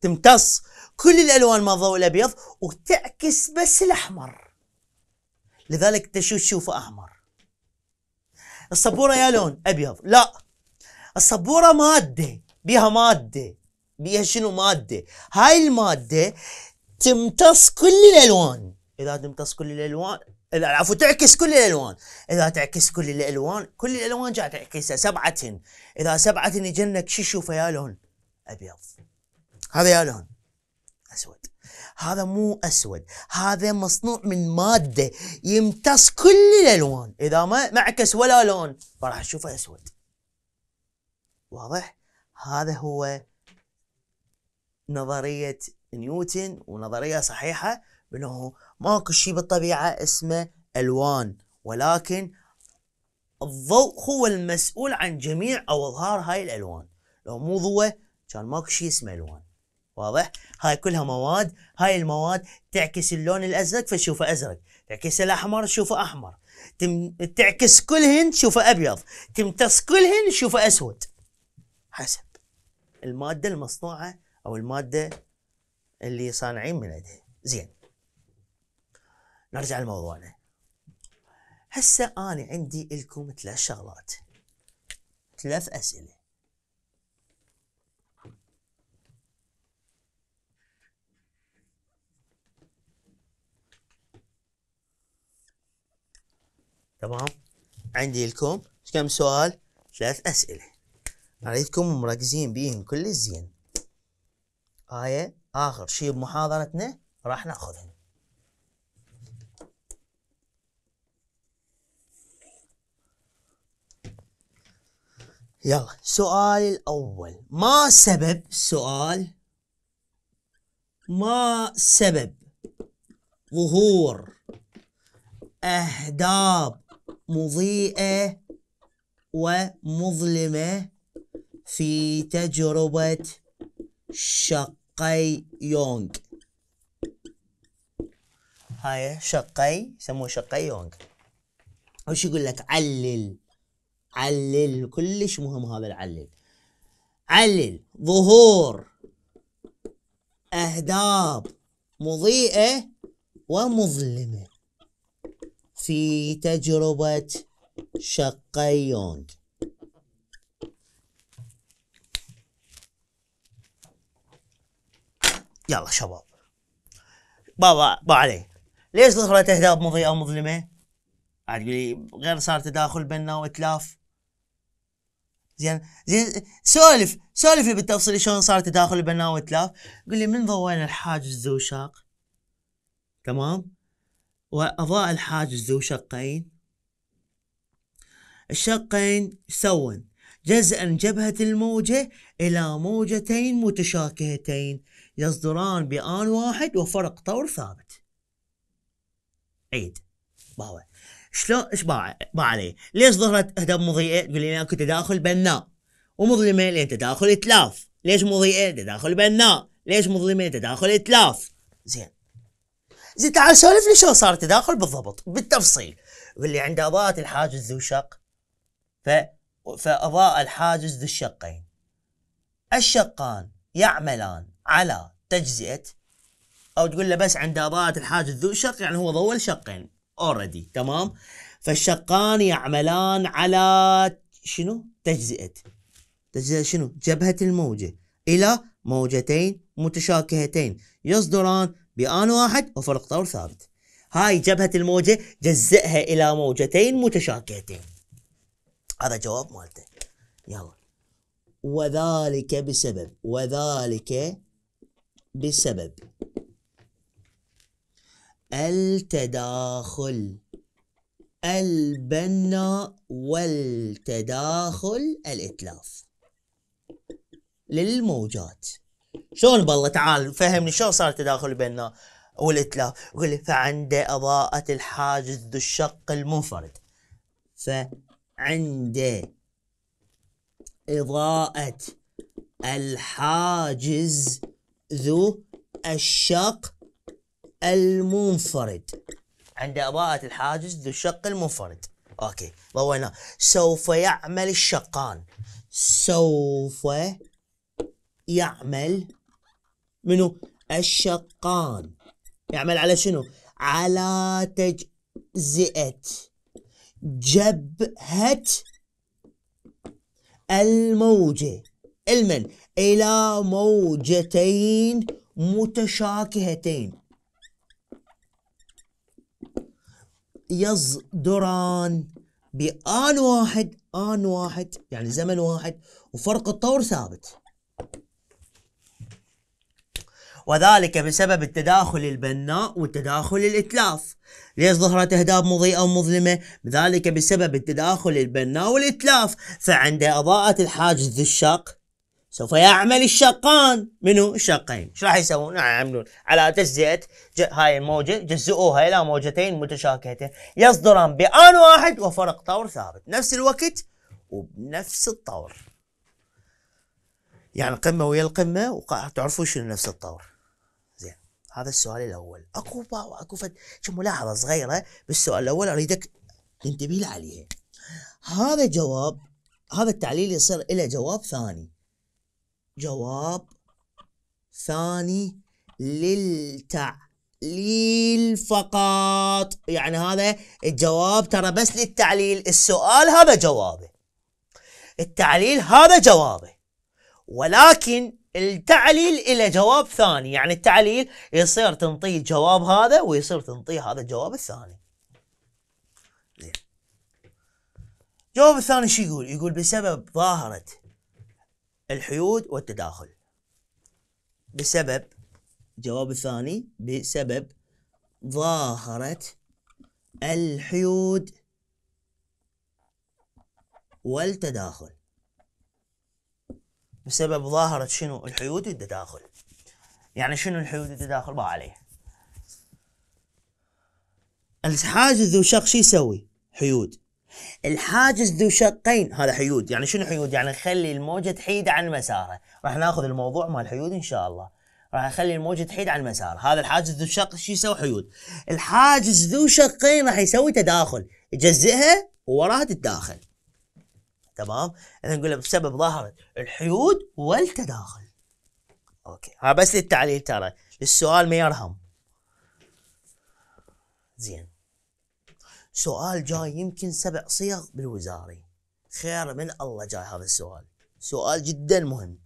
تمتص كل الالوان ما ضوء الابيض وتعكس بس الاحمر لذلك انت شو تشوفه احمر الصبوره يا لون ابيض لا الصبوره ماده بها ماده بها شنو ماده هاي الماده تمتص كل الالوان اذا تمتص كل الالوان اذا عفوا تعكس كل الالوان اذا تعكس كل الالوان كل الالوان جاي تعكسها سبعه اذا سبعه يجنك شو شوفه يا لون ابيض هذا يا لون اسود هذا مو اسود هذا مصنوع من ماده يمتص كل الالوان اذا ما معكس ولا لون راح تشوفه اسود واضح هذا هو نظريه نيوتن ونظريه صحيحه بانه ماكو شيء بالطبيعه اسمه الوان ولكن الضوء هو المسؤول عن جميع او اظهار هاي الالوان لو مو ضوء كان ماكو شيء اسمه الوان واضح هاي كلها مواد هاي المواد تعكس اللون الازرق فتشوفه ازرق تعكس الاحمر تشوفه احمر تم تعكس كلهن تشوفه ابيض تمتص كلهن تشوفه اسود حسب الماده المصنوعه او الماده اللي صانعين من ايديه زين نرجع لموضوعنا هسه انا عندي لكم ثلاث شغلات ثلاث اسئله تمام عندي لكم كم سؤال ثلاث اسئله اريدكم مركزين بيهم كل الزين آية آخر شيء بمحاضرتنا راح نأخذهن يلا السؤال الأول ما سبب السؤال ما سبب ظهور أهداب مضيئة ومظلمة في تجربة شق شقي يونغ هاي شقي يسموه شقي يونغ وش يقول لك علل علل كلش مهم هذا العلل علل ظهور أهداب مضيئة ومظلمة في تجربة شقي يونغ يلا شباب بابا با علي ليش ظهرة تهدى بمضيئة ومظلمة؟ عاد تقولي غير صار تداخل بيننا واتلاف زين زين سولف سولف لي بالتفصيل شلون صار تداخل بيننا واتلاف قول لي من ضوينا الحاجز ذو شاق تمام واضاء الحاجز ذو شقين الشقين سوون جزءا جبهة الموجة إلى موجتين متشاكهتين يصدران بآن واحد وفرق طور ثابت عيد باوع شلون ايش باع ما عليه ليش ظهرت اهدى مضيئه تقول لي اكو تداخل بناء ومظلمه لان تداخل اتلاف ليش مضيئه تداخل بناء ليش مظلمه تداخل اتلاف زين زين تعال سولف لي شلون صار التداخل بالضبط بالتفصيل واللي عند اضاءه الحاجز ذو شق ف فاضاء الحاجز ذو الشقين الشقان يعملان على تجزئه او تقول له بس عند اضاءه الحاجز ذو شق يعني هو ضوء الشقين اوريدي تمام فالشقان يعملان على شنو تجزئه تجزئه شنو جبهه الموجه الى موجتين متشاكهتين يصدران بآن واحد وفرق طور ثابت هاي جبهة الموجة جزئها إلى موجتين متشاكهتين هذا جواب مالته يلا وذلك بسبب وذلك بسبب التداخل البنا والتداخل الإتلاف للموجات شلون بالله تعال فهمني شلون صار التداخل بيننا والإتلاف يقول فعند إضاءة الحاجز ذو الشق المنفرد فعند إضاءة الحاجز ذو الشق المنفرد عند إضاءة الحاجز ذو الشق المنفرد أوكي ضوينا سوف يعمل الشقان سوف يعمل منو الشقان يعمل على شنو على تجزئة جبهة الموجة المن إلى موجتين متشاكهتين يصدران بآن واحد آن واحد يعني زمن واحد وفرق الطور ثابت وذلك بسبب التداخل البناء والتداخل الإتلاف ليش ظهرت أهداب مضيئة ومظلمة؟ ذلك بسبب التداخل البناء والإتلاف فعند إضاءة الحاجز الشاق سوف يعمل الشقان منو الشقين ايش راح يسوون راح يعملون على تجزئه هاي الموجه جزئوها الى موجتين متشاكهتين يصدران بان واحد وفرق طور ثابت نفس الوقت وبنفس الطور يعني قمه ويا القمه وتعرفوا شنو نفس الطور زين هذا السؤال الاول اكو باو اكو فد شو ملاحظه صغيره بالسؤال الاول اريدك تنتبه لي عليها هذا جواب هذا التعليل يصير الى جواب ثاني جواب ثاني للتعليل فقط يعني هذا الجواب ترى بس للتعليل السؤال هذا جوابه التعليل هذا جوابه ولكن التعليل إلى جواب ثاني يعني التعليل يصير تنطيه الجواب هذا ويصير تنطيه هذا الجواب الثاني زين الجواب الثاني شو يقول يقول بسبب ظاهره الحيود والتداخل بسبب الجواب الثاني بسبب ظاهرة الحيود والتداخل بسبب ظاهرة شنو الحيود والتداخل يعني شنو الحيود والتداخل بقى عليه الحاجز ذو شخص يسوي حيود الحاجز ذو شقين هذا حيود يعني شنو حيود يعني خلي الموجة تحيد عن مساره راح ناخذ الموضوع مال الحيود إن شاء الله راح أخلي الموجة تحيد عن المسار هذا الحاجز ذو شق شو يسوي حيود الحاجز ذو شقين راح يسوي تداخل يجزئها ووراها تتداخل تمام اذا نقول بسبب ظاهرة الحيود والتداخل اوكي ها بس للتعليل ترى السؤال ما يرهم زين سؤال جاي يمكن سبع صيغ بالوزاري خير من الله جاي هذا السؤال سؤال جدا مهم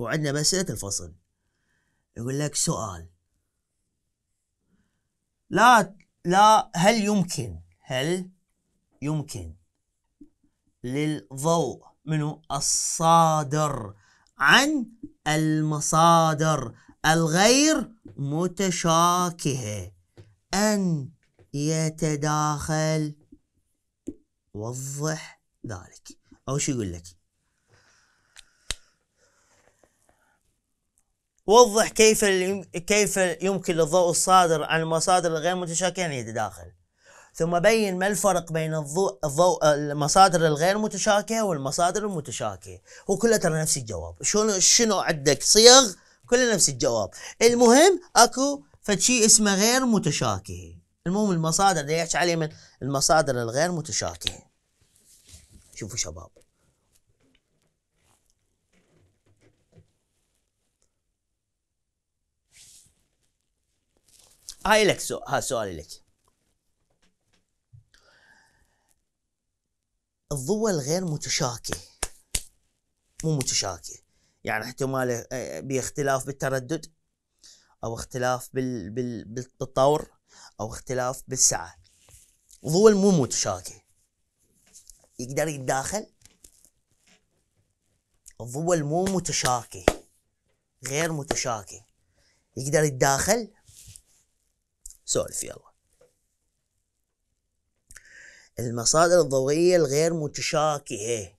وعندنا مسألة الفصل يقول لك سؤال لا لا هل يمكن هل يمكن للضوء من الصادر عن المصادر الغير متشاكهة أن يتداخل وضح ذلك أو شو يقول لك وضح كيف كيف يمكن للضوء الصادر عن المصادر الغير متشاكهة أن يتداخل ثم بين ما الفرق بين الضوء, الضوء المصادر الغير متشاكهة والمصادر المتشابهة وكلها ترى نفس الجواب شنو شنو عندك صيغ كله نفس الجواب المهم اكو فشي اسمه غير متشاكه المهم المصادر اللي يحكي عليه من المصادر الغير متشاكه شوفوا شباب هاي لك سؤال ها سؤالي لك الضوء الغير متشاكه مو متشاكه يعني احتمال آه، باختلاف بالتردد او اختلاف بال بال بالطور او اختلاف بالسعه وهو مو متشاكي يقدر يتداخل الضوء مو متشاكي غير متشاكي يقدر يتداخل سولف يلا المصادر الضوئية الغير متشاكية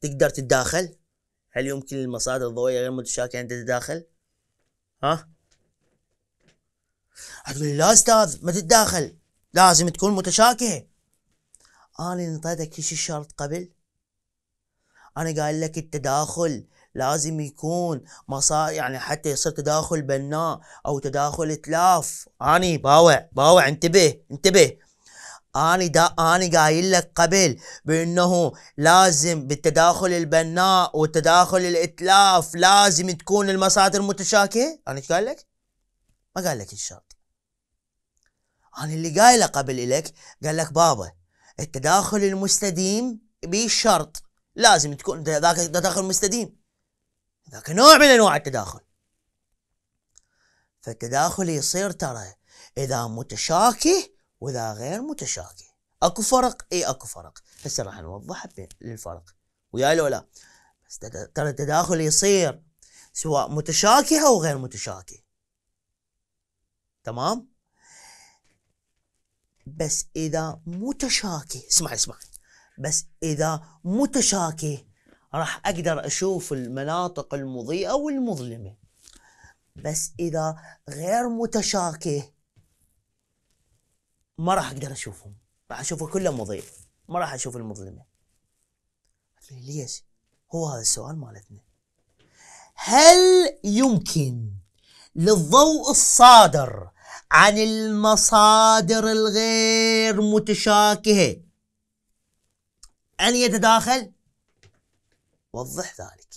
تقدر تتداخل هل يمكن للمصادر الضوئية غير متشاكة أن تتداخل؟ ها؟ هتقول لا أستاذ ما تتداخل لازم تكون متشابكة أنا آه، نطيتك إيش الشرط قبل؟ أنا قايل لك التداخل لازم يكون مصار يعني حتى يصير تداخل بناء أو تداخل إتلاف أني باوع باوع انتبه انتبه آني دا آني قايل لك قبل بأنه لازم بالتداخل البناء وتداخل الإتلاف لازم تكون المصادر متشاكة أنا إيش قايل لك؟ ما قال لك الشرط أنا اللي قايله قبل إلك قال لك بابا التداخل المستديم بشرط لازم تكون ذاك تداخل مستديم ذاك نوع من أنواع التداخل فالتداخل يصير ترى إذا متشاكي وذا غير متشاكي اكو فرق اي اكو فرق هسه راح نوضح الفرق وياي لو لا بس ترى التداخل يصير سواء متشاكي او غير متشاكي تمام بس اذا متشاكي اسمع اسمع بس اذا متشاكي راح اقدر اشوف المناطق المضيئه والمظلمه بس اذا غير متشاكي ما راح اقدر اشوفهم راح اشوفه كله مضيء ما راح اشوف المظلمه قلت ليش هو هذا السؤال مالتنا هل يمكن للضوء الصادر عن المصادر الغير متشاكهه ان يتداخل وضح ذلك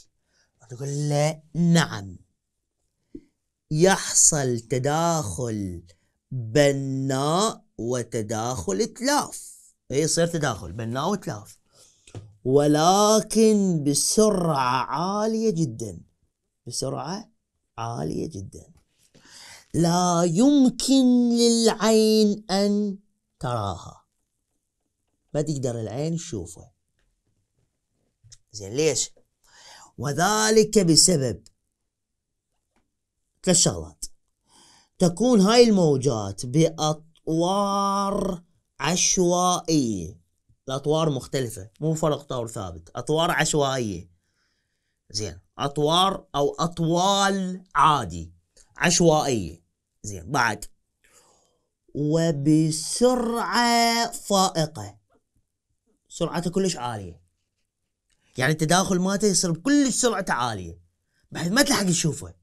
تقول له نعم يحصل تداخل بناء وتداخل تلاف اي يصير تداخل بناء وتلاف ولكن بسرعة عالية جدا بسرعة عالية جدا لا يمكن للعين أن تراها ما تقدر العين تشوفه زين ليش؟ وذلك بسبب ثلاث شغلات تكون هاي الموجات بأط أطوار عشوائية الأطوار مختلفة مو فرق طور ثابت أطوار عشوائية زين أطوار أو أطوال عادي عشوائية زين بعد وبسرعة فائقة سرعته كلش عالية يعني التداخل مالته يصير بكلش سرعته عالية بحيث ما تلحق تشوفه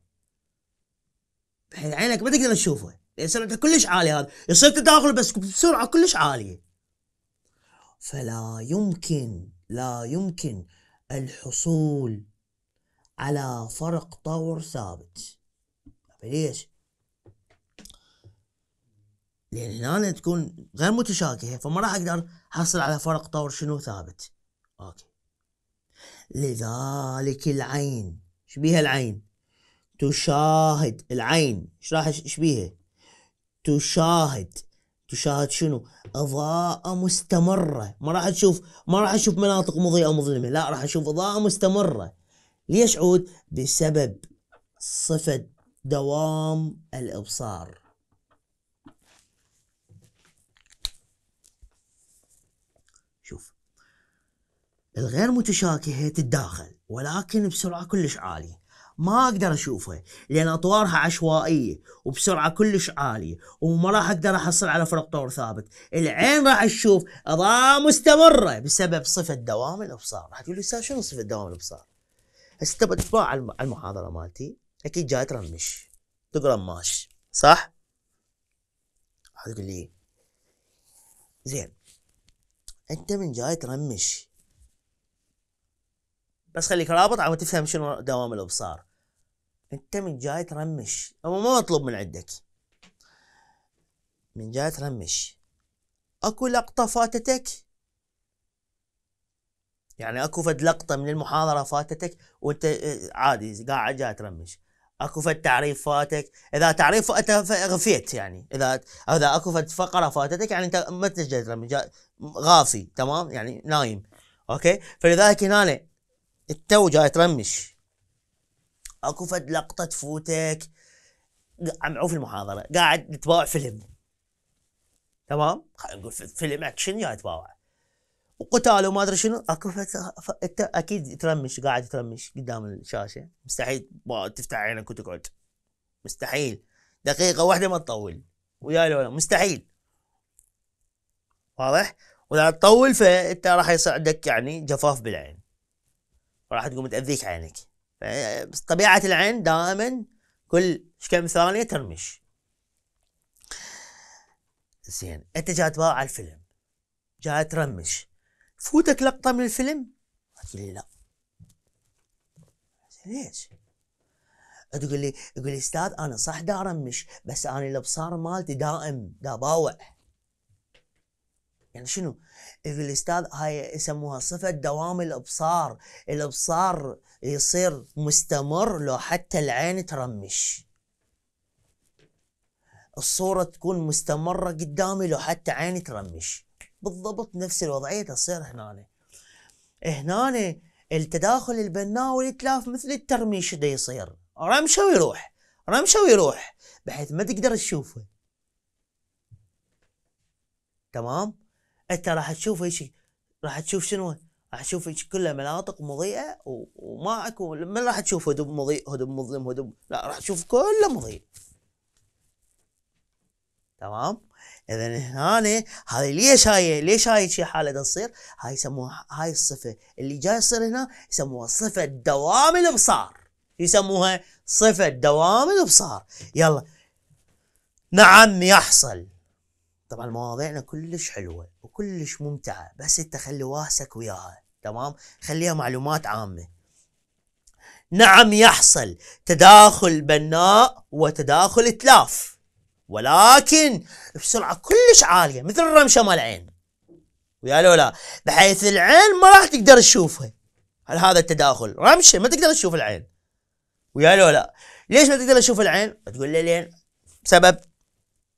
بحيث عينك ما تقدر تشوفه يعني سرعته كلش عاليه هذا يصير يعني تداخل بس بسرعه كلش عاليه فلا يمكن لا يمكن الحصول على فرق طور ثابت ليش؟ لان هنا تكون غير متشابهه فما راح اقدر احصل على فرق طور شنو ثابت اوكي لذلك العين شبيها العين تشاهد العين ايش راح ايش بيها تشاهد تشاهد شنو؟ اضاءة مستمرة، ما راح تشوف ما راح اشوف مناطق مضيئة مظلمة، لا راح اشوف اضاءة مستمرة. ليش عود؟ بسبب صفة دوام الابصار. شوف الغير متشاكهة تتداخل ولكن بسرعة كلش عالية ما اقدر اشوفه لان اطوارها عشوائيه وبسرعه كلش عاليه وما راح اقدر احصل على فرق طور ثابت، العين راح تشوف اضاءه مستمره بسبب صفه دوام الابصار، راح تقول لي استاذ شنو صفه دوام الابصار؟ هسه انت بتطلع المحاضره مالتي اكيد جاي ترمش تقرا ماش صح؟ راح تقول لي زين انت من جاي ترمش بس خليك رابط عم تفهم شنو دوام الابصار انت من جاي ترمش هو ما مطلوب من عندك من جاي ترمش اكو لقطة فاتتك يعني اكو فد لقطة من المحاضرة فاتتك وانت آه، عادي قاعد جاي ترمش اكو فد تعريف فاتك اذا تعريف انت غفيت يعني اذا اذا اكو فد فقره فاتتك يعني انت ما ترمش غافي تمام يعني نايم اوكي فلذلك هنا انت جاي ترمش اكو فد لقطه تفوتك عم عوف المحاضره قاعد يتباوع فيلم تمام خلينا نقول فيلم اكشن يا يتباوع وقتال وما ادري شنو اكو انت اكيد ترمش قاعد ترمش قدام الشاشه مستحيل تفتح عينك وتقعد مستحيل دقيقه واحده ما تطول ويا لولا مستحيل واضح واذا تطول فانت راح يصير عندك يعني جفاف بالعين راح تقوم تاذيك عينك طبيعة العين دائما كل كم ثانية ترمش زين انت جاي تباع الفيلم جاي ترمش فوتك لقطة من الفيلم تقول لي لا ليش؟ تقول لي تقول لي استاذ انا صح دا ارمش بس انا الابصار مالتي دائم دا باوع يعني شنو؟ إيه في الاستاذ هاي يسموها صفه دوام الابصار، الابصار يصير مستمر لو حتى العين ترمش. الصوره تكون مستمره قدامي لو حتى عيني ترمش. بالضبط نفس الوضعيه تصير هنا. هنا التداخل البناء والاتلاف مثل الترميش ده يصير، رمشه ويروح، رمشه ويروح، بحيث ما تقدر تشوفه. تمام؟ انت راح تشوف شيء راح تشوف شنو راح تشوف كلها مناطق مضيئه وما اكو ما راح تشوف هدوء مضيء هدوء مظلم هدوء لا راح تشوف كله مضيء تمام اذا هنا هذه ليش هاي ليش هاي شي حاله تصير هاي يسموها هاي الصفه اللي جاي يصير هنا يسموها صفه دوام الابصار يسموها صفه دوام الابصار يلا نعم يحصل طبعا مواضيعنا كلش حلوه كلش ممتعة بس انت خلي واسك وياها تمام خليها معلومات عامة نعم يحصل تداخل بناء وتداخل اتلاف ولكن بسرعة كلش عالية مثل الرمشة مال العين ويا لولا بحيث العين ما راح تقدر تشوفها هل هذا التداخل رمشة ما تقدر تشوف العين ويا لولا ليش ما تقدر تشوف العين تقول لي لين بسبب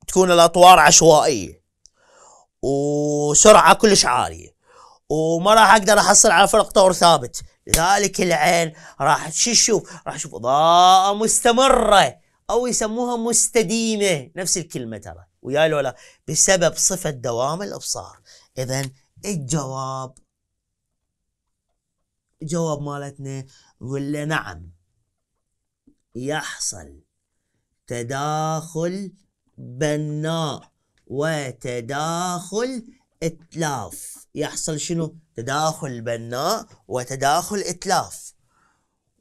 تكون الأطوار عشوائية وسرعه كلش عاليه وما راح اقدر احصل على فرق طور ثابت لذلك العين راح شو تشوف راح تشوف اضاءه مستمره او يسموها مستديمه نفس الكلمه ترى وياي لولا بسبب صفه دوام الابصار اذا الجواب الجواب مالتنا ولا نعم يحصل تداخل بناء وتداخل اتلاف يحصل شنو تداخل بناء وتداخل اتلاف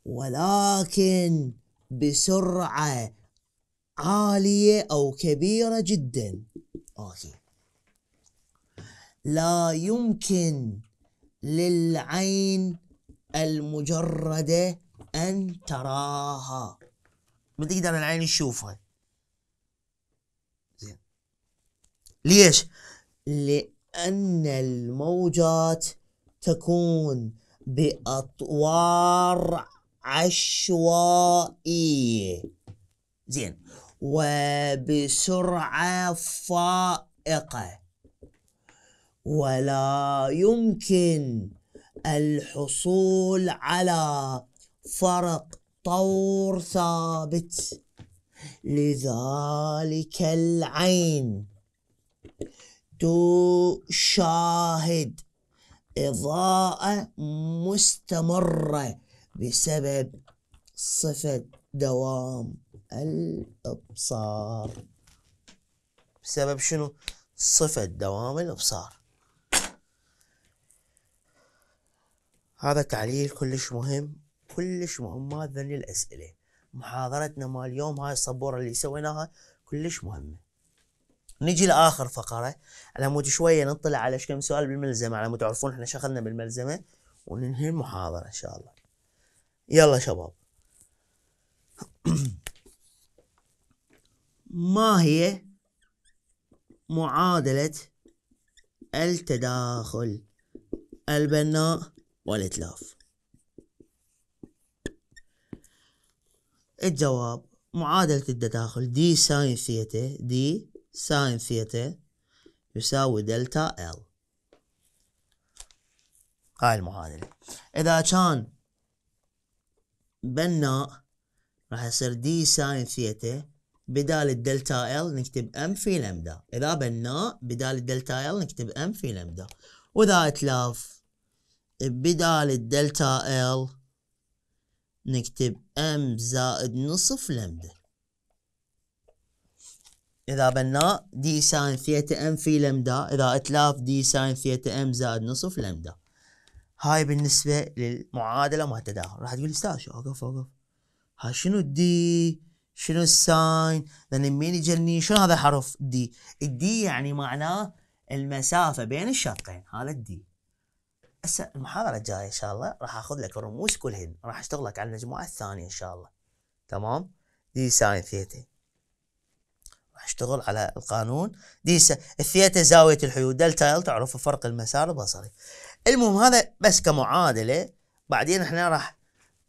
ولكن بسرعه عاليه او كبيره جدا اوكي لا يمكن للعين المجرده ان تراها ما تقدر العين تشوفها ليش؟ لأن الموجات تكون بأطوار عشوائية زين وبسرعة فائقة ولا يمكن الحصول على فرق طور ثابت لذلك العين تشاهد إضاءة مستمرة بسبب صفة دوام الإبصار بسبب شنو؟ صفة دوام الإبصار هذا تعليل كلش مهم كلش مهم ما الأسئلة محاضرتنا مال اليوم هاي الصبورة اللي سويناها كلش مهمة نجي لاخر فقره على مود شويه نطلع على كم سؤال بالملزمه على مود تعرفون احنا شغلنا بالملزمه وننهي المحاضره ان شاء الله يلا شباب [clears throat] ما هي معادلة التداخل البناء والإتلاف الجواب معادلة التداخل دي ساين ثيتا دي ساين ثيتا يساوي دلتا ال هاي المعادلة إذا كان بناء راح يصير دي ساين ثيتا بدال الدلتا ال نكتب ام في لمدا إذا بناء بدال الدلتا ال نكتب ام في لمدا وإذا اتلاف بدال الدلتا ال نكتب ام زائد نصف لمده إذا بناء دي ساين ثيتا ام في لمدا إذا إتلاف دي ساين ثيتا ام زائد نصف لمدا هاي بالنسبة للمعادلة مال التداخل راح تقول استاذ شو أوقف أوقف ها شنو الدي شنو الساين لأن مين يجني شنو هذا حرف الدي الدي يعني معناه المسافة بين الشقين هذا الدي هسه المحاضرة الجاية إن شاء الله راح آخذ لك الرموز كلهن راح أشتغل لك على المجموعة الثانية إن شاء الله تمام دي ساين ثيتا اشتغل على القانون ديسا الثيتا زاوية الحيود دلتا ال تعرف فرق المسار البصري المهم هذا بس كمعادلة بعدين احنا راح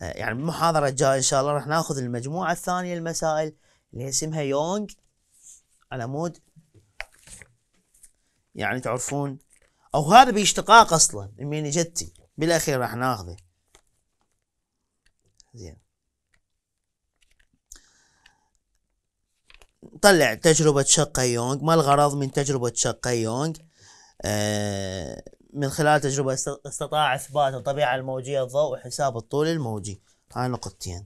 آه، يعني المحاضرة الجاية ان شاء الله راح ناخذ المجموعة الثانية المسائل اللي اسمها يونغ على مود يعني تعرفون او هذا باشتقاق اصلا من جتي بالاخير راح ناخذه زين طلع تجربة شقة يونغ ما الغرض من تجربة شقة يونغ آه، من خلال تجربة استطاع إثبات الطبيعة الموجية الضوء وحساب الطول الموجي هاي نقطتين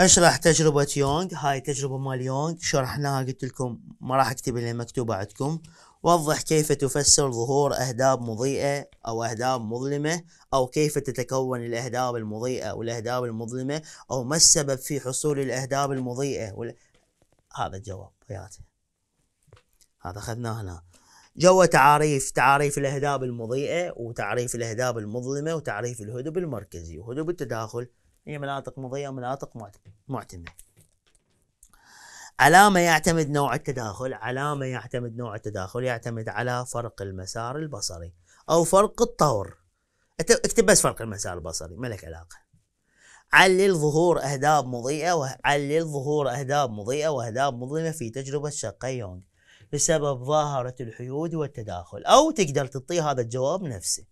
اشرح تجربة يونغ هاي تجربة مال يونغ شرحناها قلت لكم ما راح اكتب اللي مكتوبة عندكم وضح كيف تفسر ظهور أهداب مضيئة أو أهداب مظلمة أو كيف تتكون الأهداب المضيئة والأهداب المظلمة أو ما السبب في حصول الأهداب المضيئة وال... هذا الجواب بياتي. هذا أخذناه هنا جوا تعاريف تعريف الأهداب المضيئة وتعريف الأهداب المظلمة وتعريف الهدب المركزي وهدب التداخل هي مناطق مضيئة ومناطق معتمة علامة يعتمد نوع التداخل علامة يعتمد نوع التداخل يعتمد على فرق المسار البصري أو فرق الطور اكتب بس فرق المسار البصري ما لك علاقة علل ظهور أهداب مضيئة وعلل ظهور أهداب مضيئة وأهداب مظلمة في تجربة شقة يونغ بسبب ظاهرة الحيود والتداخل أو تقدر تعطي هذا الجواب نفسه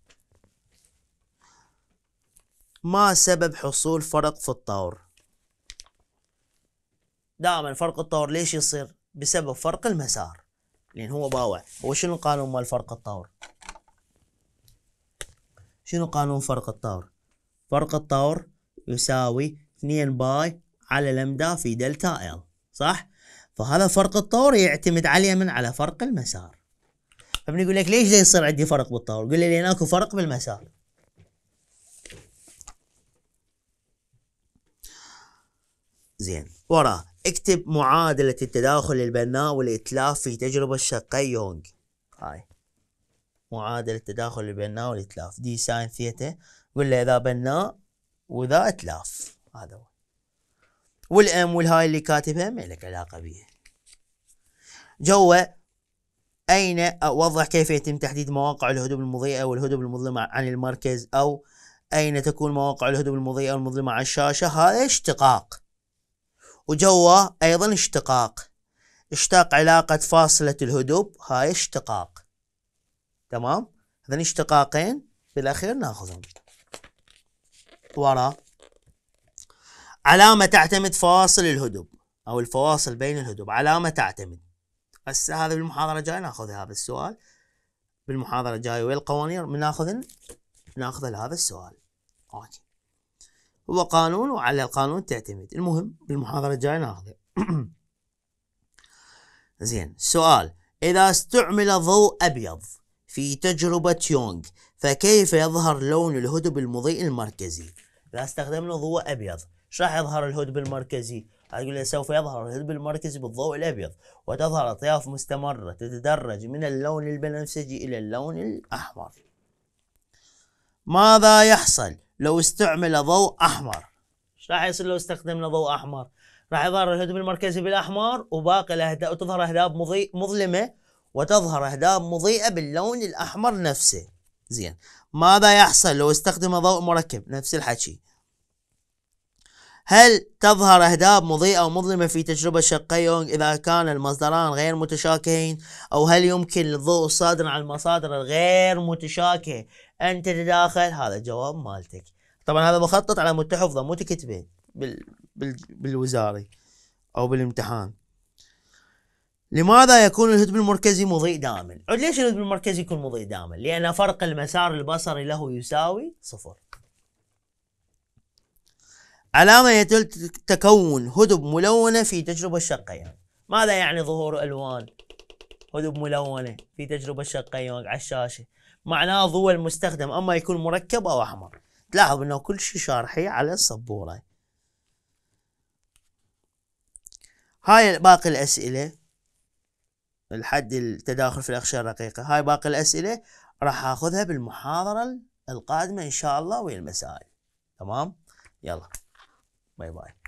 ما سبب حصول فرق في الطور دائما فرق الطور ليش يصير بسبب فرق المسار لان هو باوع هو شنو القانون مال فرق الطور شنو قانون فرق الطور فرق الطور يساوي 2 باي على لمدا في دلتا ال صح فهذا فرق الطور يعتمد عليه من على فرق المسار فمن يقول لك ليش ده يصير عندي فرق بالطور قل لي لان اكو فرق بالمسار زين وراه اكتب معادلة التداخل البناء والإتلاف في تجربة شقي يونغ هاي معادلة التداخل البناء والإتلاف دي ساين ثيتا قول له إذا بناء وذا إتلاف هذا هو والأم والهاي اللي كاتبها ما لك علاقة بيها جوا أين أوضح كيف يتم تحديد مواقع الهدوء المضيئة والهدوء المظلمة عن المركز أو أين تكون مواقع الهدوء المضيئة والمظلمة على الشاشة هذا اشتقاق وجوه أيضا اشتقاق اشتاق علاقة فاصلة الهدوب هاي اشتقاق تمام هذين اشتقاقين بالأخير ناخذهم ورا علامة تعتمد فواصل الهدوب أو الفواصل بين الهدوب علامة تعتمد هسه هذا بالمحاضرة الجاية ناخذ هذا السؤال بالمحاضرة الجاية ويا القوانين بناخذ ناخذ هذا السؤال اوكي هو قانون وعلى القانون تعتمد المهم بالمحاضرة الجاية ناخذه [clears throat] زين سؤال إذا استعمل ضوء أبيض في تجربة يونغ فكيف يظهر لون الهدب المضيء المركزي إذا استخدمنا ضوء أبيض ايش راح يظهر الهدب المركزي أقول له سوف يظهر الهدب المركزي بالضوء الأبيض وتظهر أطياف مستمرة تتدرج من اللون البنفسجي إلى اللون الأحمر ماذا يحصل لو استعمل ضوء احمر ايش راح يصير لو استخدمنا ضوء احمر راح يظهر الهدم المركزي بالاحمر وباقي الاهداف وتظهر اهداف مضي... مظلمه وتظهر اهداف مضيئه باللون الاحمر نفسه زين ماذا يحصل لو استخدم ضوء مركب نفس الحكي هل تظهر أهداف مضيئة ومظلمة في تجربة شقه يونغ إذا كان المصدران غير متشاكهين أو هل يمكن للضوء الصادر عن المصادر الغير متشاكه انت تداخل هذا الجواب مالتك طبعا هذا مخطط على متحفظة تحفظه مو تكتبه بال... بال... بالوزاري او بالامتحان لماذا يكون الهدب المركزي مضيء دائما؟ عد ليش الهدب المركزي يكون مضيء دائما؟ لأن فرق المسار البصري له يساوي صفر. علامة يتم تكون هدب ملونة في تجربة الشقيان. ماذا يعني ظهور ألوان؟ هدب ملونة في تجربة الشقيان على الشاشة. معناه ضوء المستخدم اما يكون مركب او احمر تلاحظ انه كل شيء شارحي على السبوره هاي باقي الاسئله الحد التداخل في الاغشيه الرقيقه هاي باقي الاسئله راح اخذها بالمحاضره القادمه ان شاء الله ويا المسائل تمام يلا باي باي